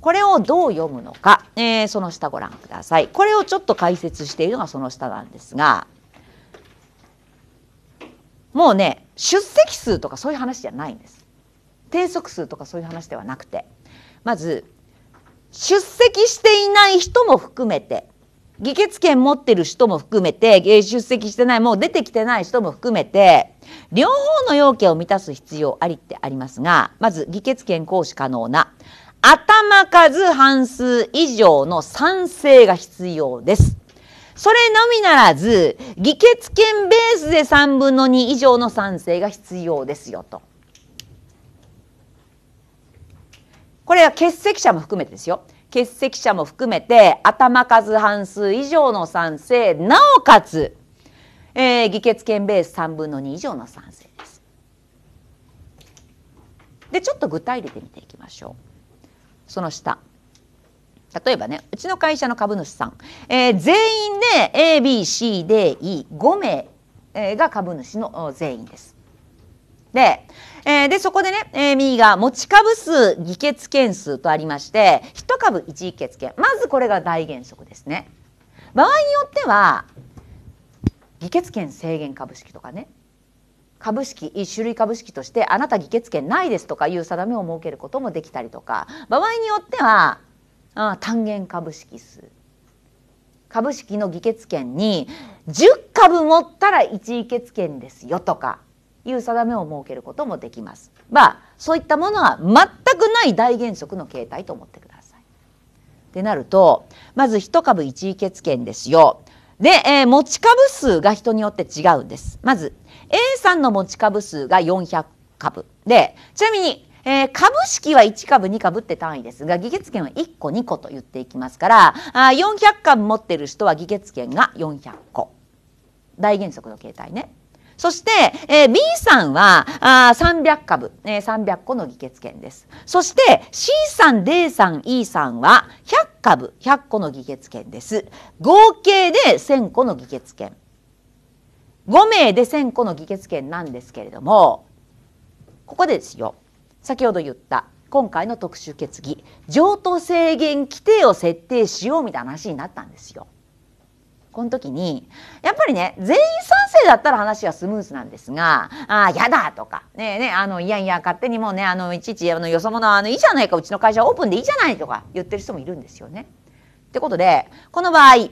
これをどう読むのか、えー、その下ご覧ください。これをちょっと解説しているのがその下なんですがもうね出席数とかそういう話じゃないんです。定則数とかそういう話ではなくてまず出席していない人も含めて議決権持ってる人も含めて、出席してない、もう出てきてない人も含めて、両方の要件を満たす必要ありってありますが、まず議決権行使可能な、頭数半数以上の賛成が必要です。それのみならず、議決権ベースで3分の2以上の賛成が必要ですよと。これは欠席者も含めてですよ。欠席者も含めて頭数半数以上の賛成なおかつ、えー、議決権ベース3分の2以上の賛成です。でちょっと具体例で見ていきましょう。その下例えばねうちの会社の株主さん、えー、全員で ABCDE5 名、えが株主の全員です。でえー、でそこでね、えー、右が持ち株数議決件数とありまして1株1議決権まずこれが大原則ですね。場合によっては議決権制限株式とかね株式一種類株式としてあなた議決権ないですとかいう定めを設けることもできたりとか場合によってはあ単元株式数株式の議決権に10株持ったら1議決権ですよとかいう定めを設けることもできます。まあそういったものは全くない大原則の形態と思ってください。ってなるとまず1株1位決権ですよ。で、えー、持ち株数が人によって違うんです。まず A さんの持ち株数が400株でちなみにえー、株式は1株2株って単位ですが議決権は1個2個と言っていきますからあ400株持ってる人は議決権が400個大原則の形態ねそして、えー、B さんはあ300株、えー、300個の議決権です。そして C さん、D さん、E さんは100株、100個の議決権です。合計で1000個の議決権。5名で1000個の議決権なんですけれども、ここでですよ、先ほど言った今回の特殊決議、譲渡制限規定を設定しようみたいな話になったんですよ。この時にやっぱりね全員賛成だったら話はスムーズなんですが「ああやだ」とか「ねえねえあのいやいや勝手にもうねあのいちいちあのよそ者あのいいじゃないかうちの会社オープンでいいじゃない」とか言ってる人もいるんですよね。ってことでこの場合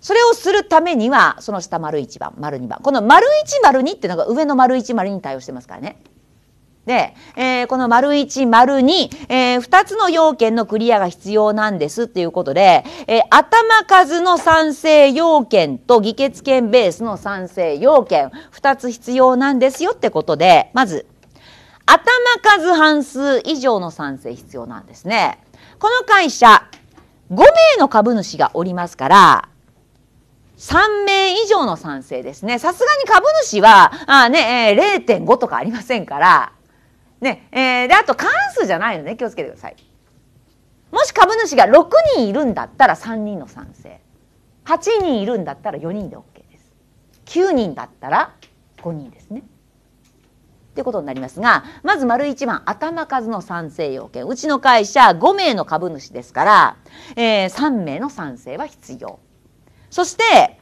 それをするためにはその下丸1番丸2番この丸1丸2っていうのが上の丸1丸2に対応してますからね。で、えー、この丸一丸二えー、2つの要件のクリアが必要なんですっていうことで、えー、頭数の賛成要件と議決権ベースの賛成要件、二つ必要なんですよってことで、まず、頭数半数以上の賛成必要なんですね。この会社、5名の株主がおりますから、3名以上の賛成ですね。さすがに株主は、あね、えー、0.5とかありませんから、ね、えー、で、あと関数じゃないのね、気をつけてください。もし株主が6人いるんだったら3人の賛成。8人いるんだったら4人で OK です。9人だったら5人ですね。ということになりますが、まず丸1番、頭数の賛成要件。うちの会社5名の株主ですから、えー、3名の賛成は必要。そして、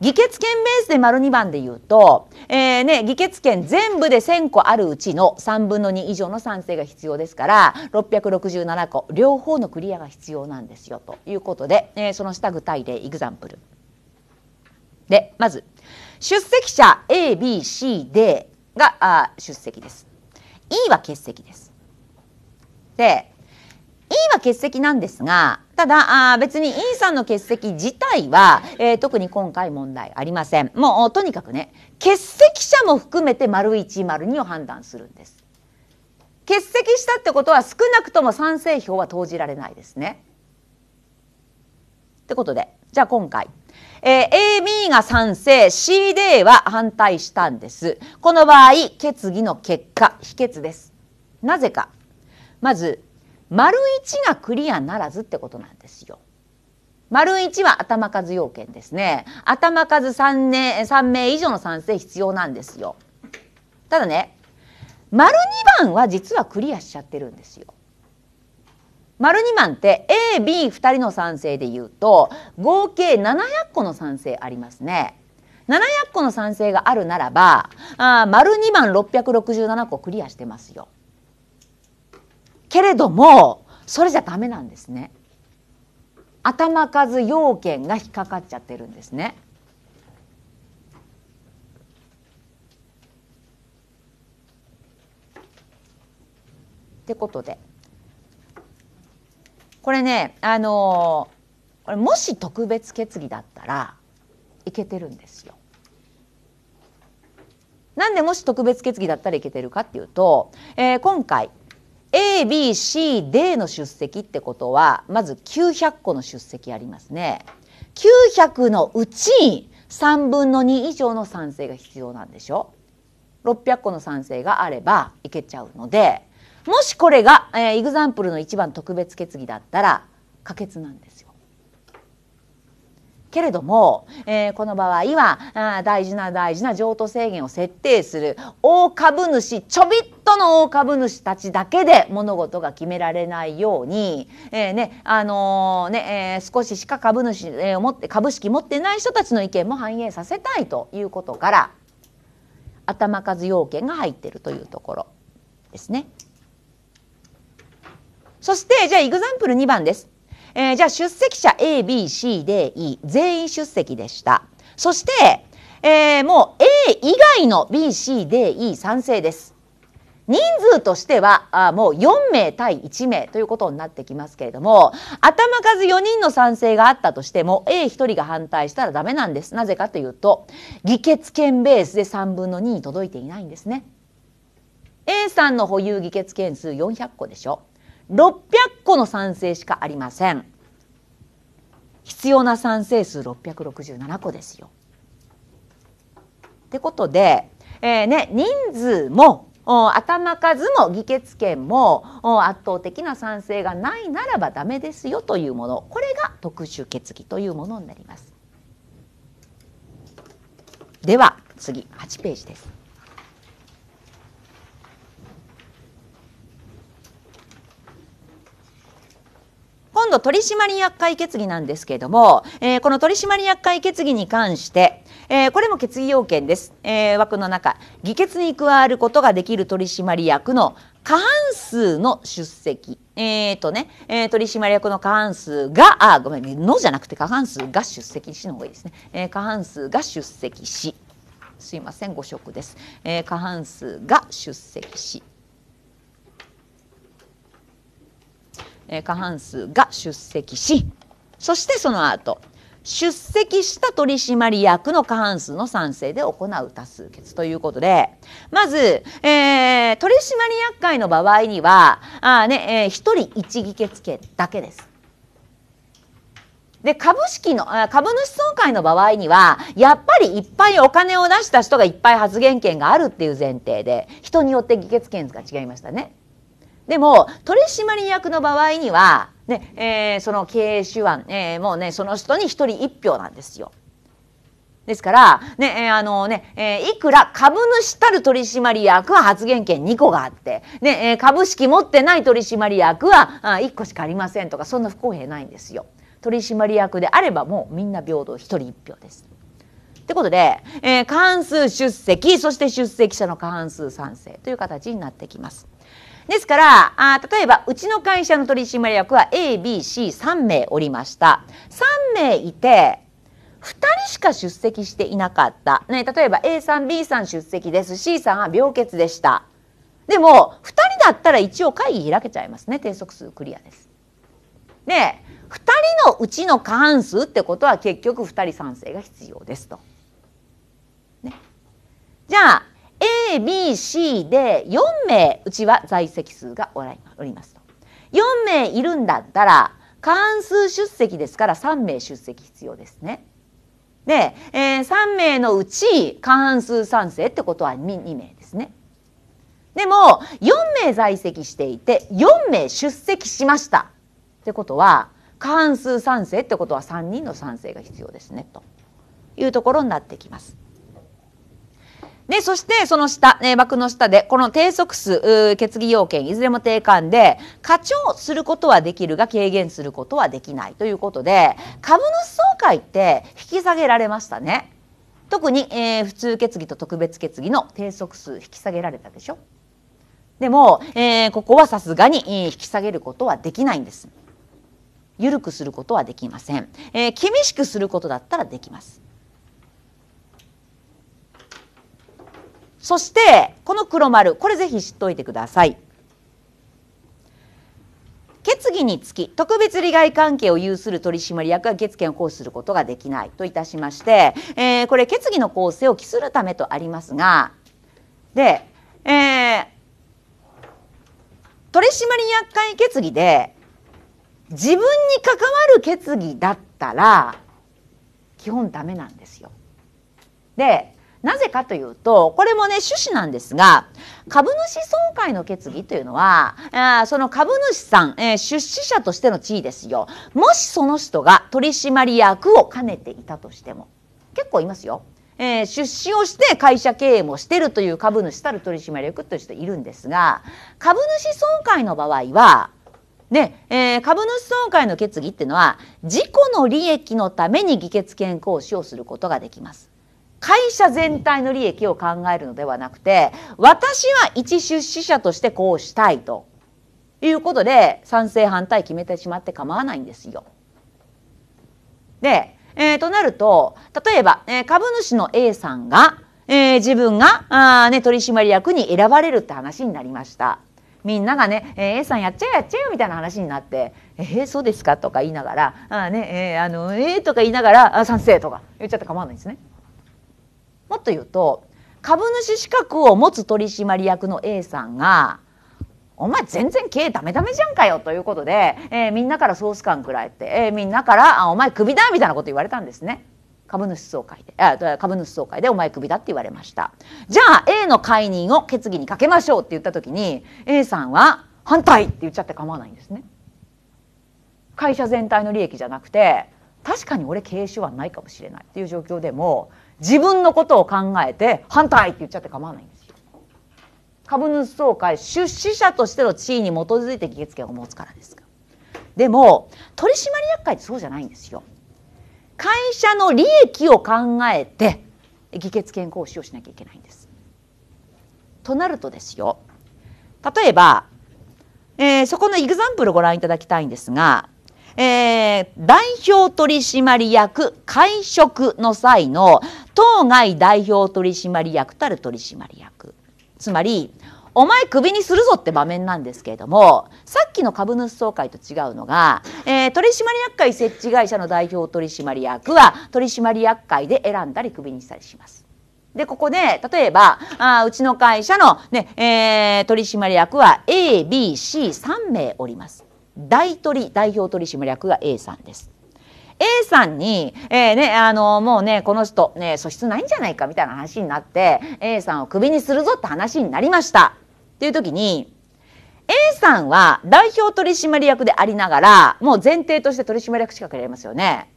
議決権ベースで丸2番で言うと、えーね、議決権全部で1000個あるうちの3分の2以上の賛成が必要ですから667個両方のクリアが必要なんですよということで、えー、その下具体例イグザンプル。でまず出席者 ABCD があ出席です。E は欠席です。で E は欠席なんですがただあ別に E さんの欠席自体は、えー、特に今回問題ありませんもうとにかくね欠席者も含めて丸一丸二を判断するんです欠席したってことは少なくとも賛成票は投じられないですねってことでじゃあ今回えー、AB が賛成 CD は反対したんですこの場合決議の結果否決ですなぜかまず丸一がクリアならずってことなんですよ。丸一は頭数要件ですね。頭数三年、三名以上の賛成必要なんですよ。ただね、丸二番は実はクリアしちゃってるんですよ。丸二番って a b 二人の賛成で言うと合計700個の賛成ありますね。700個の賛成があるならばあ丸二番667個クリアしてますよ。けれどもそれじゃダメなんですね頭数要件が引っかかっちゃってるんですねってことでこれねあのー、これもし特別決議だったらいけてるんですよ。なんでもし特別決議だったらいけてるかっていうと、えー、今回 ABCD の出席ってことはまず900個の出席ありますね。900のうち3分の2以上の賛成が必要なんでしょ600個の賛成があればいけちゃうのでもしこれが、えー、イグザンプルの一番特別決議だったら可決なんですけれども、えー、この場合はあ大事な大事な譲渡制限を設定する大株主ちょびっとの大株主たちだけで物事が決められないように、えー、ねあのー、ねえ少ししか株主、え持って株式持ってない人たちの意見も反映させたいということから頭数要件が入ってるというところですね。そしてじゃあエグザンプル2番です。えー、じゃあ出席者 ABCDE 全員出席でしたそして、えー、もう A 以外の BCDE 賛成です人数としてはあもう4名対1名ということになってきますけれども頭数4人の賛成があったとしても A1 人が反対したらダメなんですなぜかというと議決権ベースで3分の2に届いていないんですね A さんの保有議決件数400個でしょ600個の賛成しかありません必要な賛成数667個ですよ。ってことで、えーね、人数も頭数も議決権も圧倒的な賛成がないならばダメですよというものこれが特殊決議というものになります。では次8ページです。今度取締役会決議なんですけれども、えー、この取締役会決議に関して、えー、これも決議要件です、えー、枠の中議決に加わることができる取締役の過半数の出席えーとねえー、取締役の過半数があごめんねのじゃなくて過半数が出席しの方がいいですね、え過半数が出席しすいません誤色です、え過半数が出席しえ過半数が出席しそしてその後出席した取締役の過半数の賛成で行う多数決ということでまず、えー、取締役会の場合にはあ、ねえー、1人1議決権だけです。で株式の株主総会の場合にはやっぱりいっぱいお金を出した人がいっぱい発言権があるっていう前提で人によって議決権が違いましたね。でも、取締役の場合には、ね、えー、その経営手腕、えー、もうね、その人に一人一票なんですよ。ですから、ね、えー、あのね、えー、いくら株主たる取締役は発言権2個があって、ね、えー、株式持ってない取締役はあ1個しかありませんとか、そんな不公平ないんですよ。取締役であればもうみんな平等1人1票です。ってことで、えー、過半数出席、そして出席者の過半数賛成という形になってきます。ですから、あ例えば、うちの会社の取締役は A、B、C、3名おりました。3名いて、2人しか出席していなかった。ね、例えば A さん、B さん出席です。C さんは病欠でした。でも、2人だったら一応会議開けちゃいますね。定則数クリアです。で、2人のうちの過半数ってことは結局2人賛成が必要ですと。ね。じゃあ、ABC で4名うちは在籍数がおりますと4名いるんだったら関数出席ですから3名出席必要ですね。で、えー、3名のうち関数賛成ってことは 2, 2名ですね。でも4名在籍していて4名出席しましたってことは関数賛成ってことは3人の賛成が必要ですねというところになってきます。で、そしてその下、ね、幕の下で、この定速数、決議要件、いずれも定款で、課長することはできるが、軽減することはできないということで、株主総会って引き下げられましたね。特に、えー、普通決議と特別決議の定速数引き下げられたでしょ。でも、えー、ここはさすがに、えー、引き下げることはできないんです。緩くすることはできません、えー、厳しくすることだったらできます。そしてこの黒丸これぜひ知っておいてください。決議につき特別利害関係を有する取締役は決権を行使することができないといたしまして、えー、これ決議の構成を期するためとありますがで、えー、取締役会決議で自分に関わる決議だったら基本ダメなんですよ。でなぜかというとこれもね趣旨なんですが株主総会の決議というのはあその株主さん、えー、出資者としての地位ですよもしその人が取締役を兼ねていたとしても結構いますよ。えー、出資をして会社経営もしてるという株主たる取締役という人いるんですが株主総会の場合はねえー、株主総会の決議っていうのは自己の利益のために議決権行使をすることができます。会社全体の利益を考えるのではなくて私は一出資者としてこうしたいということで賛成反対決めてしまって構わないんですよ。で、えー、となると例えば、えー、株主の A さんが、えー、自分があ、ね、取締役に選ばれるって話になりました。みんながね、えー、A さんやっちゃえやっちゃえみたいな話になって「えー、そうですか?」とか言いながら「あねえー、あのえー、とか言いながら「賛成」とか言っちゃって構わないんですね。もっと言うと株主資格を持つ取締役の A さんがお前全然経営ダメダメじゃんかよということで、えー、みんなからソース感くらえて、えー、みんなからあお前クビだみたいなこと言われたんですね。株主総会で株主総会でお前クビだって言われましたじゃあ A の解任を決議にかけましょうって言った時に A さんは反対って言っちゃって構わないんですね会社全体の利益じゃなくて確かに俺経営手腕ないかもしれないっていう状況でも自分のことを考えて反対って言っちゃって構わないんですよ。株主総会出資者としての地位に基づいて議決権を持つからですがでも取締役会ってそうじゃないんですよ。会社の利益を考えて議決権行使をしなきゃいけないんです。となるとですよ例えば、えー、そこのエグザンプルご覧いただきたいんですがえー、代表取締役会食の際の当該代表取締役たる取締役つまりお前クビにするぞって場面なんですけれどもさっきの株主総会と違うのが、えー、取締役会設置会社の代表取締役は取締役会で選んだりクビにしたりします。で、ここで、例えば、あうちの会社のね、えー、取締役は A、B、C3 名おります。大取代表取締役が A さんです。A さんに、えー、ね、あの、もうね、この人、ね、素質ないんじゃないかみたいな話になって、A さんをクビにするぞって話になりました。っていう時に、A さんは代表取締役でありながら、もう前提として取締役しかくれますよね。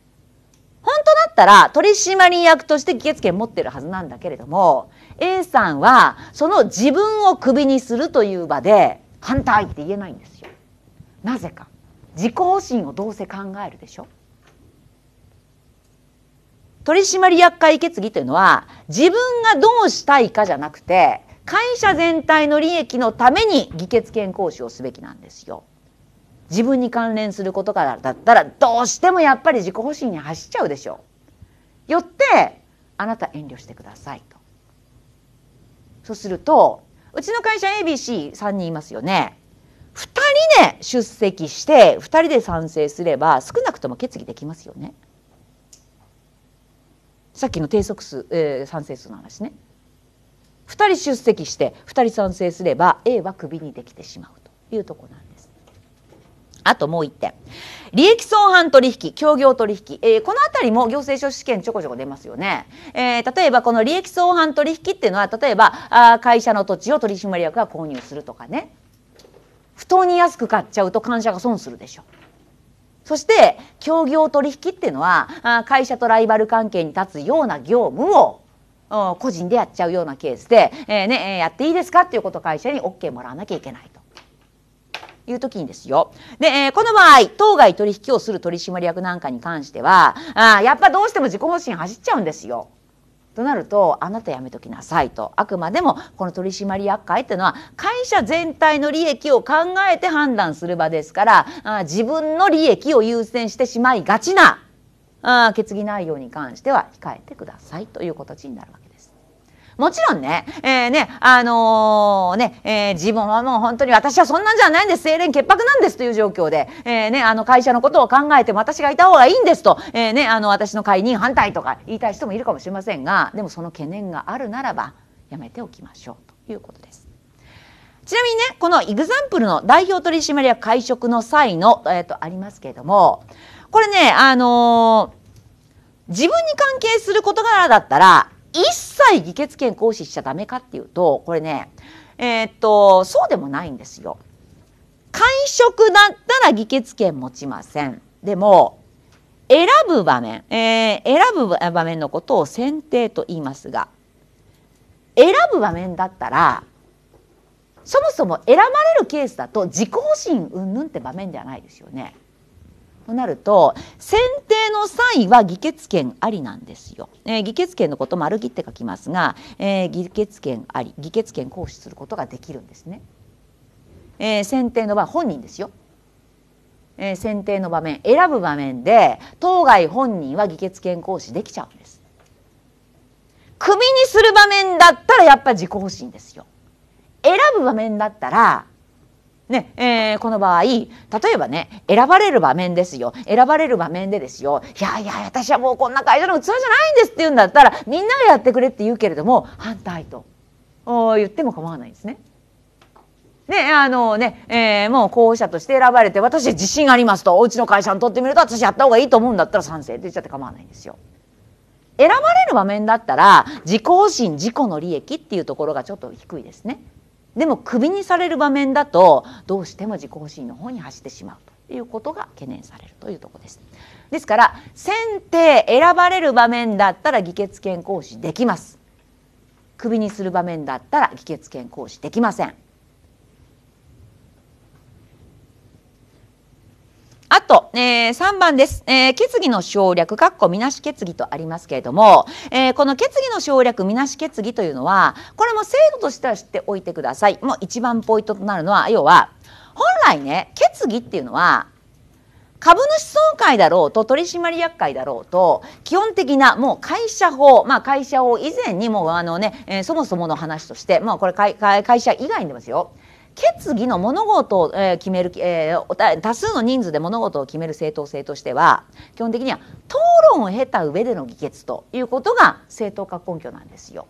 本当だったら取締役として議決権持ってるはずなんだけれども、A さんはその自分をクビにするという場で反対って言えないんです。なぜか自己保身をどうせ考えるでしょ取締役会決議というのは自分がどうしたいかじゃなくて会社全体の利益のために議決権行使をすべきなんですよ。自分に関連することからだったらどうしてもやっぱり自己保身に走っちゃうでしょう。よってあなた遠慮してくださいと。そうするとうちの会社 ABC3 人いますよね。2人で出席して2人で賛成すれば少なくとも決議できますよね。さっきの定則数、えー、賛成数の話ね。2人出席して2人賛成すれば A はクビにできてしまうというとこなんです。あともう1点利益相反取引協業取引、えー、この辺りも行政書士試験ちょこちょこ出ますよね、えー、例えばこの利益相反取引っていうのは例えばあ会社の土地を取締役が購入するとかね不当に安く買っちゃうと会社が損するでしょそして協業取引っていうのは会社とライバル関係に立つような業務を個人でやっちゃうようなケースで、えー、ね、やっていいですかっていうことを会社に OK もらわなきゃいけないと。いう時にですよ。で、えー、この場合、当該取引をする取締役なんかに関しては、あやっぱどうしても自己保身走っちゃうんですよ。となるとあなたやめときなさいとあくまでもこの取締役会っていうのは会社全体の利益を考えて判断する場ですからあ自分の利益を優先してしまいがちなあ決議内容に関しては控えてくださいという形になるわけです。もちろんね、えー、ね、あのー、ね、えー、自分はもう本当に私はそんなんじゃないんです、清廉潔白なんですという状況で、えー、ね、あの会社のことを考えても私がいた方がいいんですと、えー、ね、あの私の解任反対とか言いたい人もいるかもしれませんが、でもその懸念があるならば、やめておきましょうということです。ちなみにね、このイグザンプルの代表取締役会食の際の、えっ、と、ありますけれども、これね、あの自分に関係する事柄だったら、一切議決権行使しちゃダメかっていうとこれねえー、っとそうでもないんですよ。会食だったら議決権持ちません。でも選ぶ場面、えー、選ぶ場面のことを選定と言いますが選ぶ場面だったらそもそも選ばれるケースだと自己保身云々って場面ではないですよね。となると選定の際は議決権ありなんですよ。えー、議決権のこと丸切って書きますが、えー、議決権あり議決権行使することができるんですね。えー、選定の場本人ですよ。えー、選定の場面選ぶ場面で当該本人は議決権行使できちゃうんです。組にする場面だったらやっぱ自己保身ですよ。選ぶ場面だったらねえー、この場合例えばね選ばれる場面ですよ選ばれる場面でですよ「いやいや私はもうこんな会社の器じゃないんです」って言うんだったらみんながやってくれって言うけれども反対と言っても構わないんですね。ね、あのね、えー、もう候補者として選ばれて私自信がありますとおうちの会社にとってみると私やった方がいいと思うんだったら賛成って言っちゃって構わないんですよ。選ばれる場面だったら自己心自己の利益っていうところがちょっと低いですね。でもクビにされる場面だとどうしても自己保身の方に走ってしまうということが懸念されるというところです。ですから選定選ばれる場面だったら議決権行使できます。クビにする場面だったら議決権行使できません。あと、えー、3番です。えー、決議の省略、かっこみなし決議とありますけれども、えー、この決議の省略、みなし決議というのは、これも制度としては知っておいてください。もう一番ポイントとなるのは、要は、本来ね、決議っていうのは、株主総会だろうと取締役会だろうと基本的なもう会社法、まあ、会社法以前にもあのね、えー、そもそもの話として、まあ、これ会社以外に出ますよ決議の物事を、え決める、えー、多数の人数で物事を決める正当性としては基本的には討論を経た上での議決ということが正当化根拠なんですよ。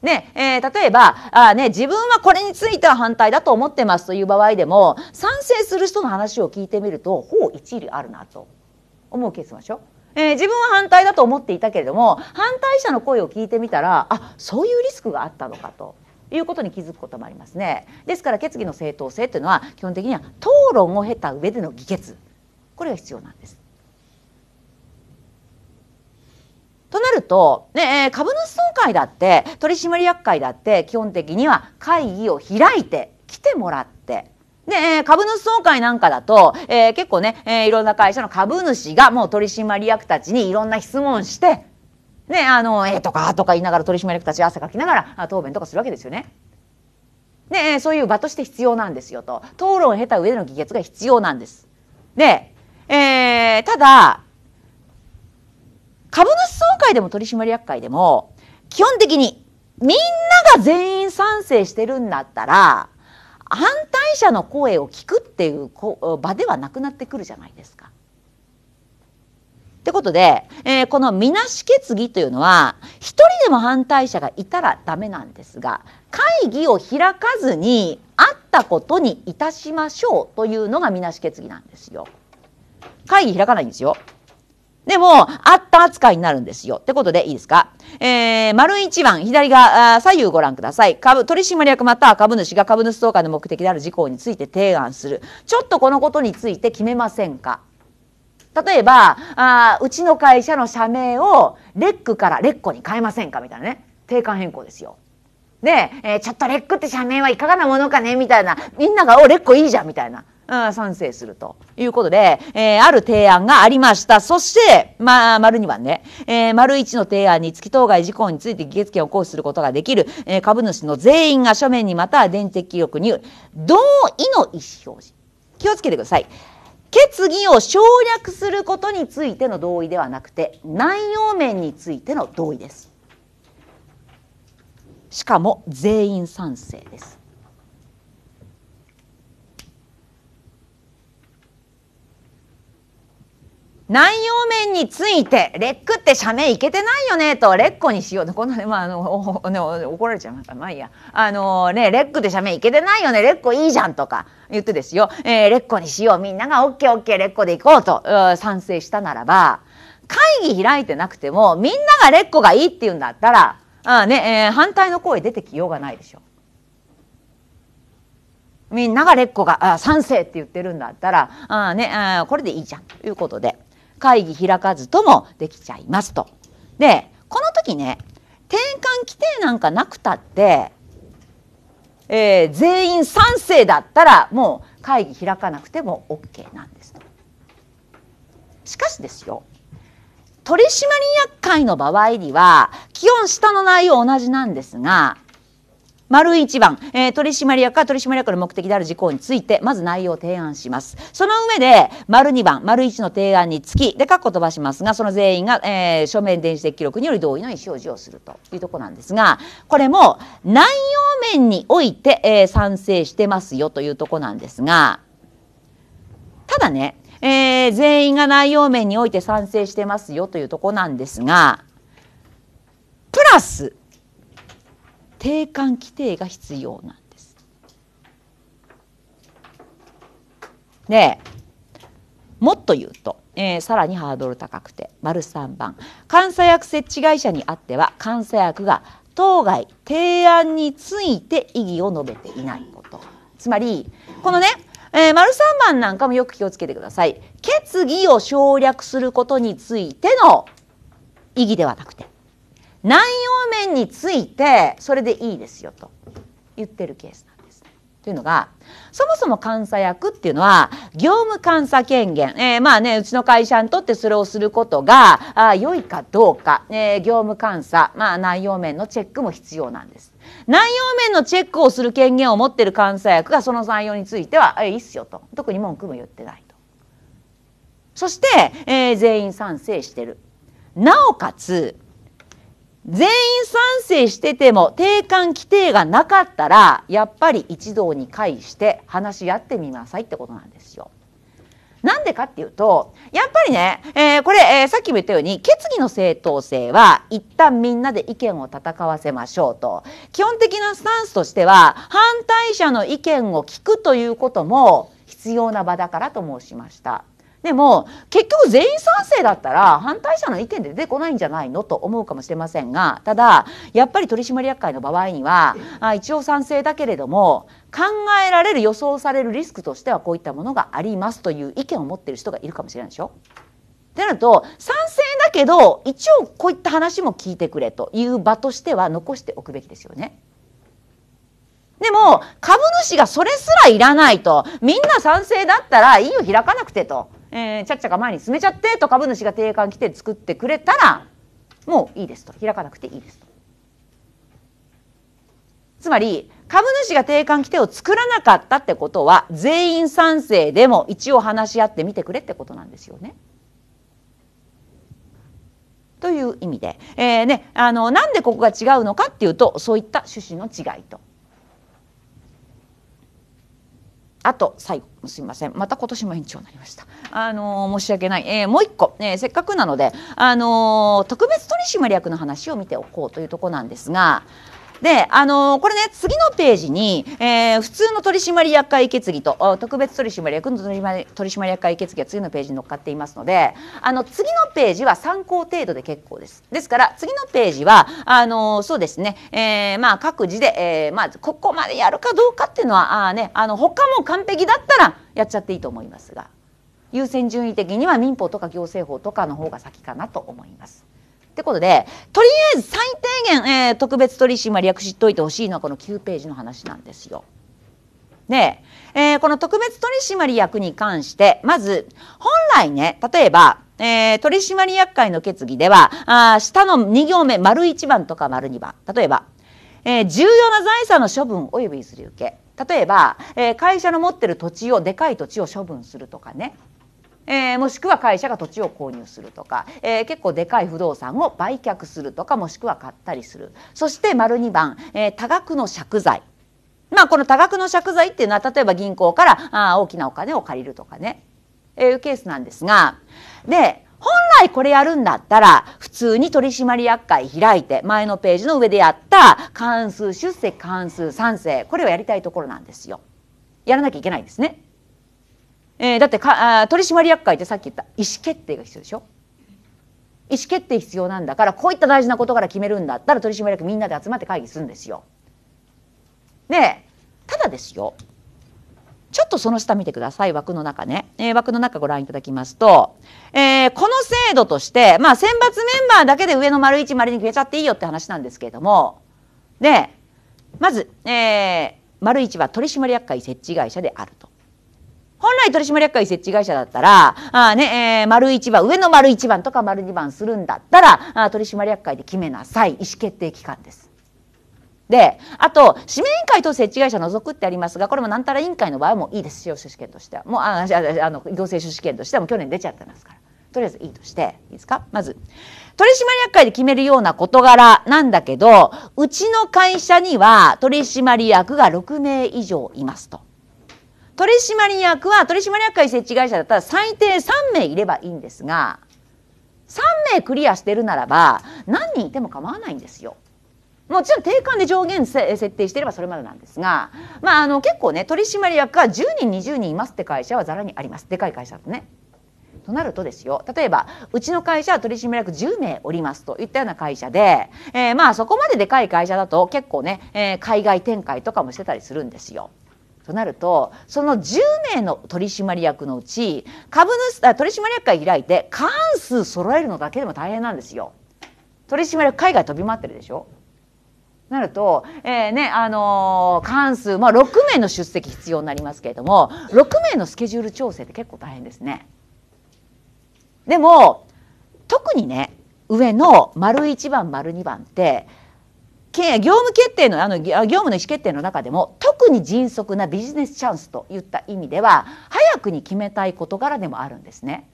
ねえー、例えばあ、ね、自分はこれについては反対だと思ってますという場合でも賛成する人の話を聞いてみるとほう一理あるなと思うケースでしょ。えー、自分は反対だと思っていたけれども反対者の声を聞いてみたらあそういうリスクがあったのかということに気づくこともありますね。ですから決議の正当性というのは基本的には討論を経た上での議決これが必要なんです。となると、ね、株主総会だって取締役会だって基本的には会議を開いて来てもらってで、株主総会なんかだと、えー、結構ね、えー、いろんな会社の株主がもう取締役たちにいろんな質問して、ね、あの、えー、とか、とか言いながら取締役たち汗かきながら答弁とかするわけですよね。ね、そういう場として必要なんですよと。討論を経た上での議決が必要なんです。で、えー、ただ、株主総会でも取締役会でも、基本的にみんなが全員賛成してるんだったら、反対者の声を聞くっていう場ではなくなってくるじゃないですか。ってことで、えー、このみなし決議というのは1人でも反対者がいたらダメなんですが会議を開かずに会ったことにいたしましょうというのがみなし決議なんですよ。会議開かないんですよ。でも、あった扱いになるんですよ。ってことでいいですかえー、丸1番、左側、左右ご覧ください。株、取締役または株主が株主総会の目的である事項について提案する。ちょっとこのことについて決めませんか例えばあうちの会社の社名をレックからレッコに変えませんかみたいなね定款変更ですよ。で、えー、ちょっとレックって社名はいかがなものかねみたいなみんなが「おレッコいいじゃん」みたいな。うん、賛成するということで、えー、ある提案がありました。そして、まあ、丸2番ね、えー、丸1の提案に月当該事項について議決権を行使することができる、えー、株主の全員が書面にまたは電磁的記録に同意の意思表示。気をつけてください。決議を省略することについての同意ではなくて内容面についての同意ですしかも全員賛成です内容面について、レックって社名いけてないよねと、レッコにしようと、こんなね、まあ、あの、ね、怒られちゃいますから、まあいいや。あのね、レックって社名いけてないよね、レッコいいじゃんとか、言ってですよ、えー、レッコにしよう、みんながオッケーオッケーレッコで行こうと、賛成したならば、会議開いてなくても、みんながレッコがいいって言うんだったら、あね、えー、反対の声出てきようがないでしょ。みんながレッコがあ賛成って言ってるんだったら、あね、あこれでいいじゃんということで、会議開かずともできちゃいますと。で、この時ね、転換規定なんかなくたって、えー、全員賛成だったらもう会議開かなくても OK なんですと。しかしですよ取締役会の場合には基本下の内容同じなんですが丸1番、えー、取締役か取締役の目的である事項について、まず内容を提案します。その上で、丸2番、丸1の提案につき、で、っこ飛ばしますが、その全員が、えー、書面電子的記録により同意の意思表示をするというとこなんですが、これも内容面において、えー、賛成してますよというとこなんですが、ただね、えー、全員が内容面において賛成してますよというとこなんですが、プラス、定款規定が必要なんです。ねもっと言うと、えー、さらにハードル高くて丸3番監査役設置会社にあっては監査役が当該提案について異議を述べていないことつまりこのね、えー、丸3番なんかもよく気をつけてください決議を省略することについての異議ではなくて内容面についてそれでいいですよと言ってるケースなんです、ね。というのがそもそも監査役っていうのは業務監査権限、えー、まあねうちの会社にとってそれをすることがあ良いかどうか、えー、業務監査、まあ、内容面のチェックも必要なんです。内容面のチェックをする権限を持ってる監査役がその内容については「えいいっすよ」と特に文句も言ってないと。そして、えー、全員賛成してる。なおかつ全員賛成してても定款規定がなかったらやっぱり一同に会して話し合ってみなさいってことなんですよ。なんでかっていうとやっぱりね、えー、これ、えー、さっきも言ったように決議の正当性は一旦みんなで意見を戦わせましょうと基本的なスタンスとしては反対者の意見を聞くということも必要な場だからと申しました。でも結局全員賛成だったら反対者の意見で出てこないんじゃないのと思うかもしれませんがただやっぱり取締役会の場合にはあ一応賛成だけれども考えられる予想されるリスクとしてはこういったものがありますという意見を持っている人がいるかもしれないでしょ。ってなると賛成だけど一応こういった話も聞いてくれという場としては残しておくべきですよね。でも株主がそれすらいらないとみんな賛成だったら委員を開かなくてとえー、ちゃっちゃが前に進めちゃってと株主が定款来て作ってくれたらもういいですと開かなくていいですと。つまり株主が定款規定を作らなかったってことは全員賛成でも一応話し合ってみてくれってことなんですよね。という意味で、えーね、あのなんでここが違うのかっていうとそういった趣旨の違いとあと最後すいませんまた今年も延長になりました。あのー、申し訳ない、えー、もう一個、えー、せっかくなので、あの特別取締役の話を見ておこうというとこなんですがで、あのー、これね、次のページに、えー、普通の取締役会決議と、特別取締役の取締役会決議が次のページに載っかっていますので、あの、次のページは参考程度で結構です。ですから、次のページは、あのー、そうですね、えー、まあ、各自で、えー、まあ、ここまでやるかどうかっていうのは、あね、あの、他も完璧だったらやっちゃっていいと思いますが、優先順位的には民法とか行政法とかの方が先かなと思います。ってことでとりあえず最低限、えー、特別取締役知っておいてほしいのはこの9ページの話なんですよ。で、えー、この特別取締役に関してまず本来ね例えばえー、取締役会の決議ではあ下の2行目丸1番とか丸2番例えば、えー、重要な財産の処分及びすり受け例えば、えー、会社の持ってる土地をでかい土地を処分するとかねえー、もしくは会社が土地を購入するとか、えー、結構でかい不動産を売却するとかもしくは買ったりするそして丸2番、えー、多額の借財まあこの多額の借財っていうのは例えば銀行からあ大きなお金を借りるとかね、えー、いうケースなんですがで本来これやるんだったら普通に取締役会開いて前のページの上でやった関数出席関数賛成これをやりたいところなんですよ。やらなきゃいけないんですね。えー、だってか取締役会ってさっき言った意思決定が必要でしょ意思決定必要なんだからこういった大事なことから決めるんだったら取締役みんなで集まって会議するんですよ。でただですよちょっとその下見てください枠の中ね、えー、枠の中ご覧いただきますと、えー、この制度として、まあ、選抜メンバーだけで上の丸一丸に決めちゃっていいよって話なんですけれどもでまず、えー、丸1は取締役会設置会社である本来取締役会設置会社だったら、あね、えー、丸一番、上の丸一番とか丸二番するんだったら、あ取締役会で決めなさい。意思決定機関です。で、あと、指名委員会と設置会社除くってありますが、これもなんたら委員会の場合もいいです。使用書試験としては。もう、あああの行政書試験としてはもう去年出ちゃってますから。とりあえずいいとして、いいですかまず、取締役会で決めるような事柄なんだけど、うちの会社には取締役が6名以上いますと。取締役は取締役会設置会社だったら最低3名いればいいんですが3名クリアしてるならば何人いても構わないんですよ。もちろん定款で上限設定していればそれまでなんですが、まあ、あの結構ね取締役が10人20人いますって会社はざらにありますでかい会社だとね。となるとですよ例えばうちの会社は取締役10名おりますといったような会社で、えー、まあそこまででかい会社だと結構ね、えー、海外展開とかもしてたりするんですよ。となるとその10名の取締役のうち株主あ取締役会開いて関数揃えるのだけでも大変なんですよ。取締役海外飛び回ってるでしょなると、えーねあのー、過数、まあ、6名の出席必要になりますけれども6名のスケジュール調整って結構大変ですね。でも特にね上の丸1番丸2番って業務決定のあの業務の意思決定の中でも特に迅速なビジネスチャンスといった意味では早くに決めたい事柄でもあるんですね。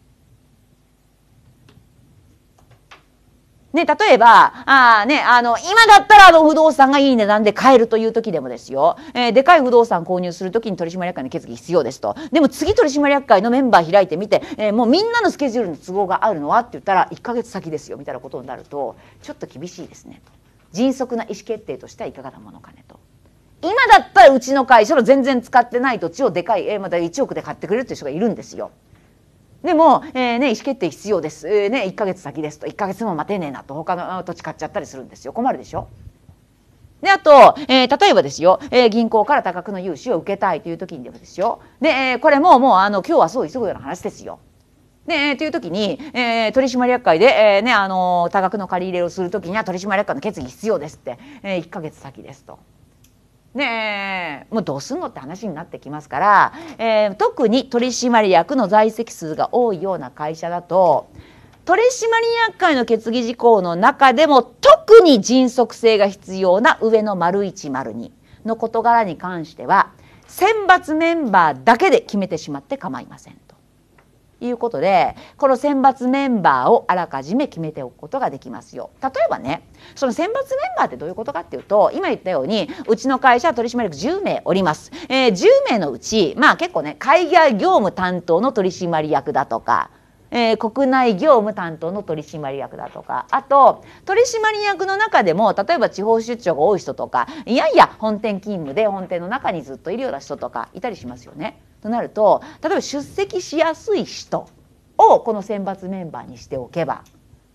ね、例えば、あね、あの、今だったらあの不動産がいい値段で買えるという時でもですよ、えー、でかい不動産購入する時に取締役会の決議必要ですと。でも次取締役会のメンバー開いてみて、えー、もうみんなのスケジュールの都合があるのはって言ったら、1ヶ月先ですよ、みたいなことになると、ちょっと厳しいですねと。迅速な意思決定としてはいかがなものかねと。今だったらうちの会社の全然使ってない土地をでかい、えー、まだ1億で買ってくれるっていう人がいるんですよ。でも、えーね、意思決定必要です、えー、ね、1か月先ですと1か月も待てねえなと他の土地買っちゃったりするんですよ困るでしょであと、えー、例えばですよ、えー、銀行から多額の融資を受けたいという時にでもですよで、えー、これももうあの今日はそう急ぐような話ですよね、という時に、えー、取締役会で、えーねあのー、多額の借り入れをする時には取締役会の決議必要ですって、えー、1か月先ですと。ねもうどうすんのって話になってきますから、えー、特に取締役の在籍数が多いような会社だと取締役会の決議事項の中でも特に迅速性が必要な上の丸102の事柄に関しては選抜メンバーだけで決めてしまって構いません。いうことでこの選抜メンバーをあらかじめ決めておくことができますよ。例えばねその選抜メンバーってどういうことかっていうと今言ったようにうちの会社取締役10名おります、えー、10名のうちまあ結構ね海外業務担当の取締役だとかえー、国内業務担当の取締役だとかあと取締役の中でも例えば地方出張が多い人とかいやいや本店勤務で本店の中にずっといるような人とかいたりしますよね。となると例えば出席しやすい人をこの選抜メンバーにしておけば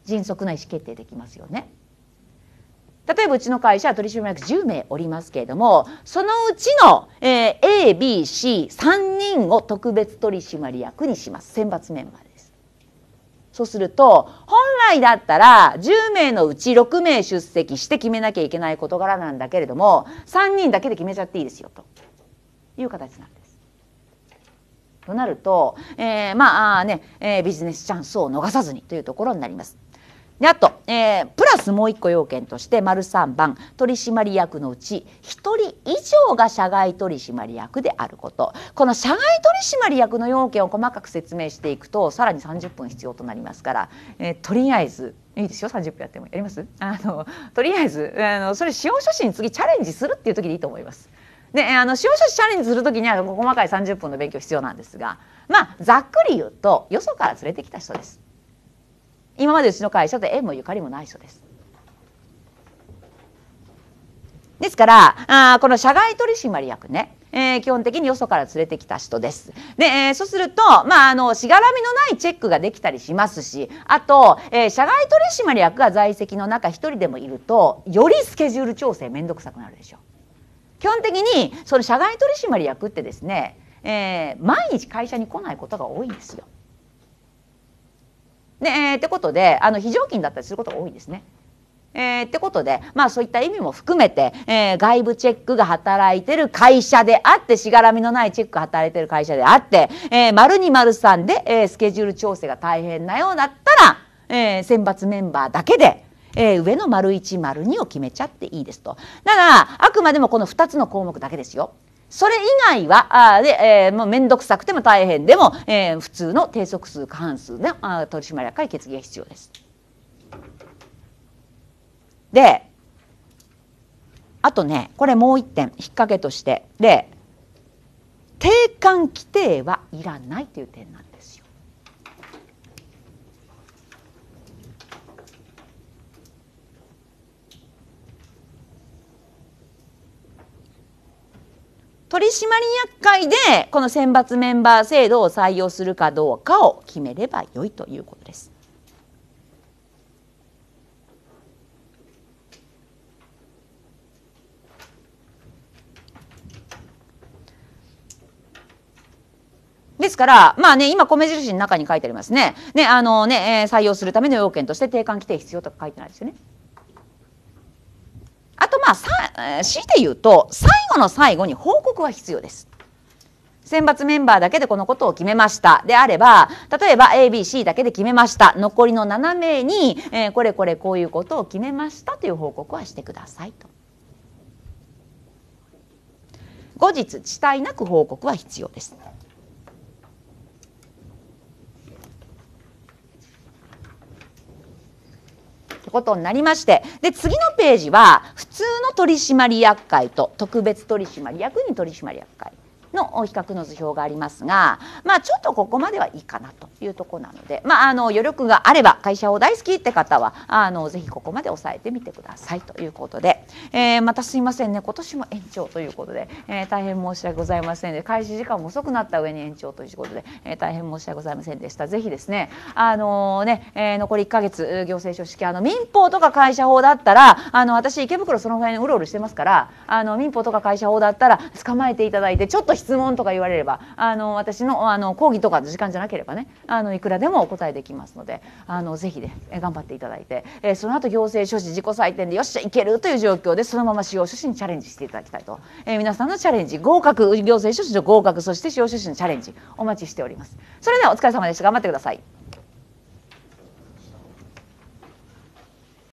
迅速な意思決定できますよね。例えばうちの会社は取締役10名おりますけれどもそのうちの、えー、ABC3 人を特別取締役にします選抜メンバーです。そうすると本来だったら10名のうち6名出席して決めなきゃいけない事柄なんだけれども3人だけで決めちゃっていいですよという形なんです。となると、えー、まあね、えー、ビジネスチャンスを逃さずにというところになります。であと、えー、プラスもう一個要件として丸三番取締役のうち一人以上が社外取締役であることこの社外取締役の要件を細かく説明していくとさらに30分必要となりますから、えー、とりあえずいいですよ30分やってもやりますあのとりあえずあのそれ使用書士に次チャレンジするっていう時でいいと思います。であの司法書士チャレンジする時には細かい30分の勉強必要なんですがまあざっくり言うとよそから連れてきた人です。今までうちの会社と縁もゆかりもない人です。ですからあこの社外取締役ね、えー、基本的によそから連れてきた人です。で、えー、そうすると、まあ、あのしがらみのないチェックができたりしますしあと、えー、社外取締役が在籍の中一人でもいるとよりスケジュール調整面倒くさくなるでしょう。基本的にその社外取締役ってですね、えー、毎日会社に来ないことが多いんですよ。ねえー、ってことであの非常勤だったりすることが多いんですね。えー、ってことで、まあそういった意味も含めて、えー、外部チェックが働いてる会社であって、しがらみのないチェックが働いてる会社であって、えー、丸二丸三で、えー、スケジュール調整が大変なようだったら、えー、選抜メンバーだけで、えー、上の丸1丸2を決めちゃっていいですと。だからあくまでもこの2つの項目だけですよ。それ以外はあで、えー、もう面倒くさくても大変でも、えー、普通の定則数過半数であ取締役会決議が必要です。であとねこれもう一点引っ掛けとしてで定款規定はいらないという点なんです。取締役会でこの選抜メンバー制度を採用するかどうかを決めればよいということです。ですから、まあね、今、米印の中に書いてありますね。ね、あのね、採用するための要件として定款規定必要とか書いてないですよね。あとまあ強いて言うと最後の最後に報告は必要です。選抜メンバーだけでこのことを決めましたであれば例えば ABC だけで決めました残りの7名に、えー、これこれこういうことを決めましたという報告はしてくださいと。後日遅滞なく報告は必要です。ことになりましてで次のページは普通の取締役会と特別取締役に取締役会の比較の図表がありますが、まあ、ちょっとここまではいいかなというとこなので、まあ、あの余力があれば会社を大好きって方はあのぜひここまで押さえてみてくださいということで、えー、またすいませんね今年も延長ということで、えー、大変申し訳ございませんで開始時間も遅くなった上に延長ということで、えー、大変申し訳ございませんでした。ぜひですねあのね、えー、残り1か月行政書式あの民法とか会社法だったらあの私池袋その辺うろうろしてますからあの民法とか会社法だったら捕まえていただいてちょっと質問とか言われればあの私のあの講義とかの時間じゃなければねあのいくらでもお答えできますのであのぜひね頑張っていただいて、えー、その後行政書士自己採点でよっしゃいけるという状況でそのまま司法書士にチャレンジしていただきたいと、えー、皆さんのチャレンジ合格行政書士の合格そして司法書士のチャレンジお待ちしております。それではお疲れ様でした頑張ってください。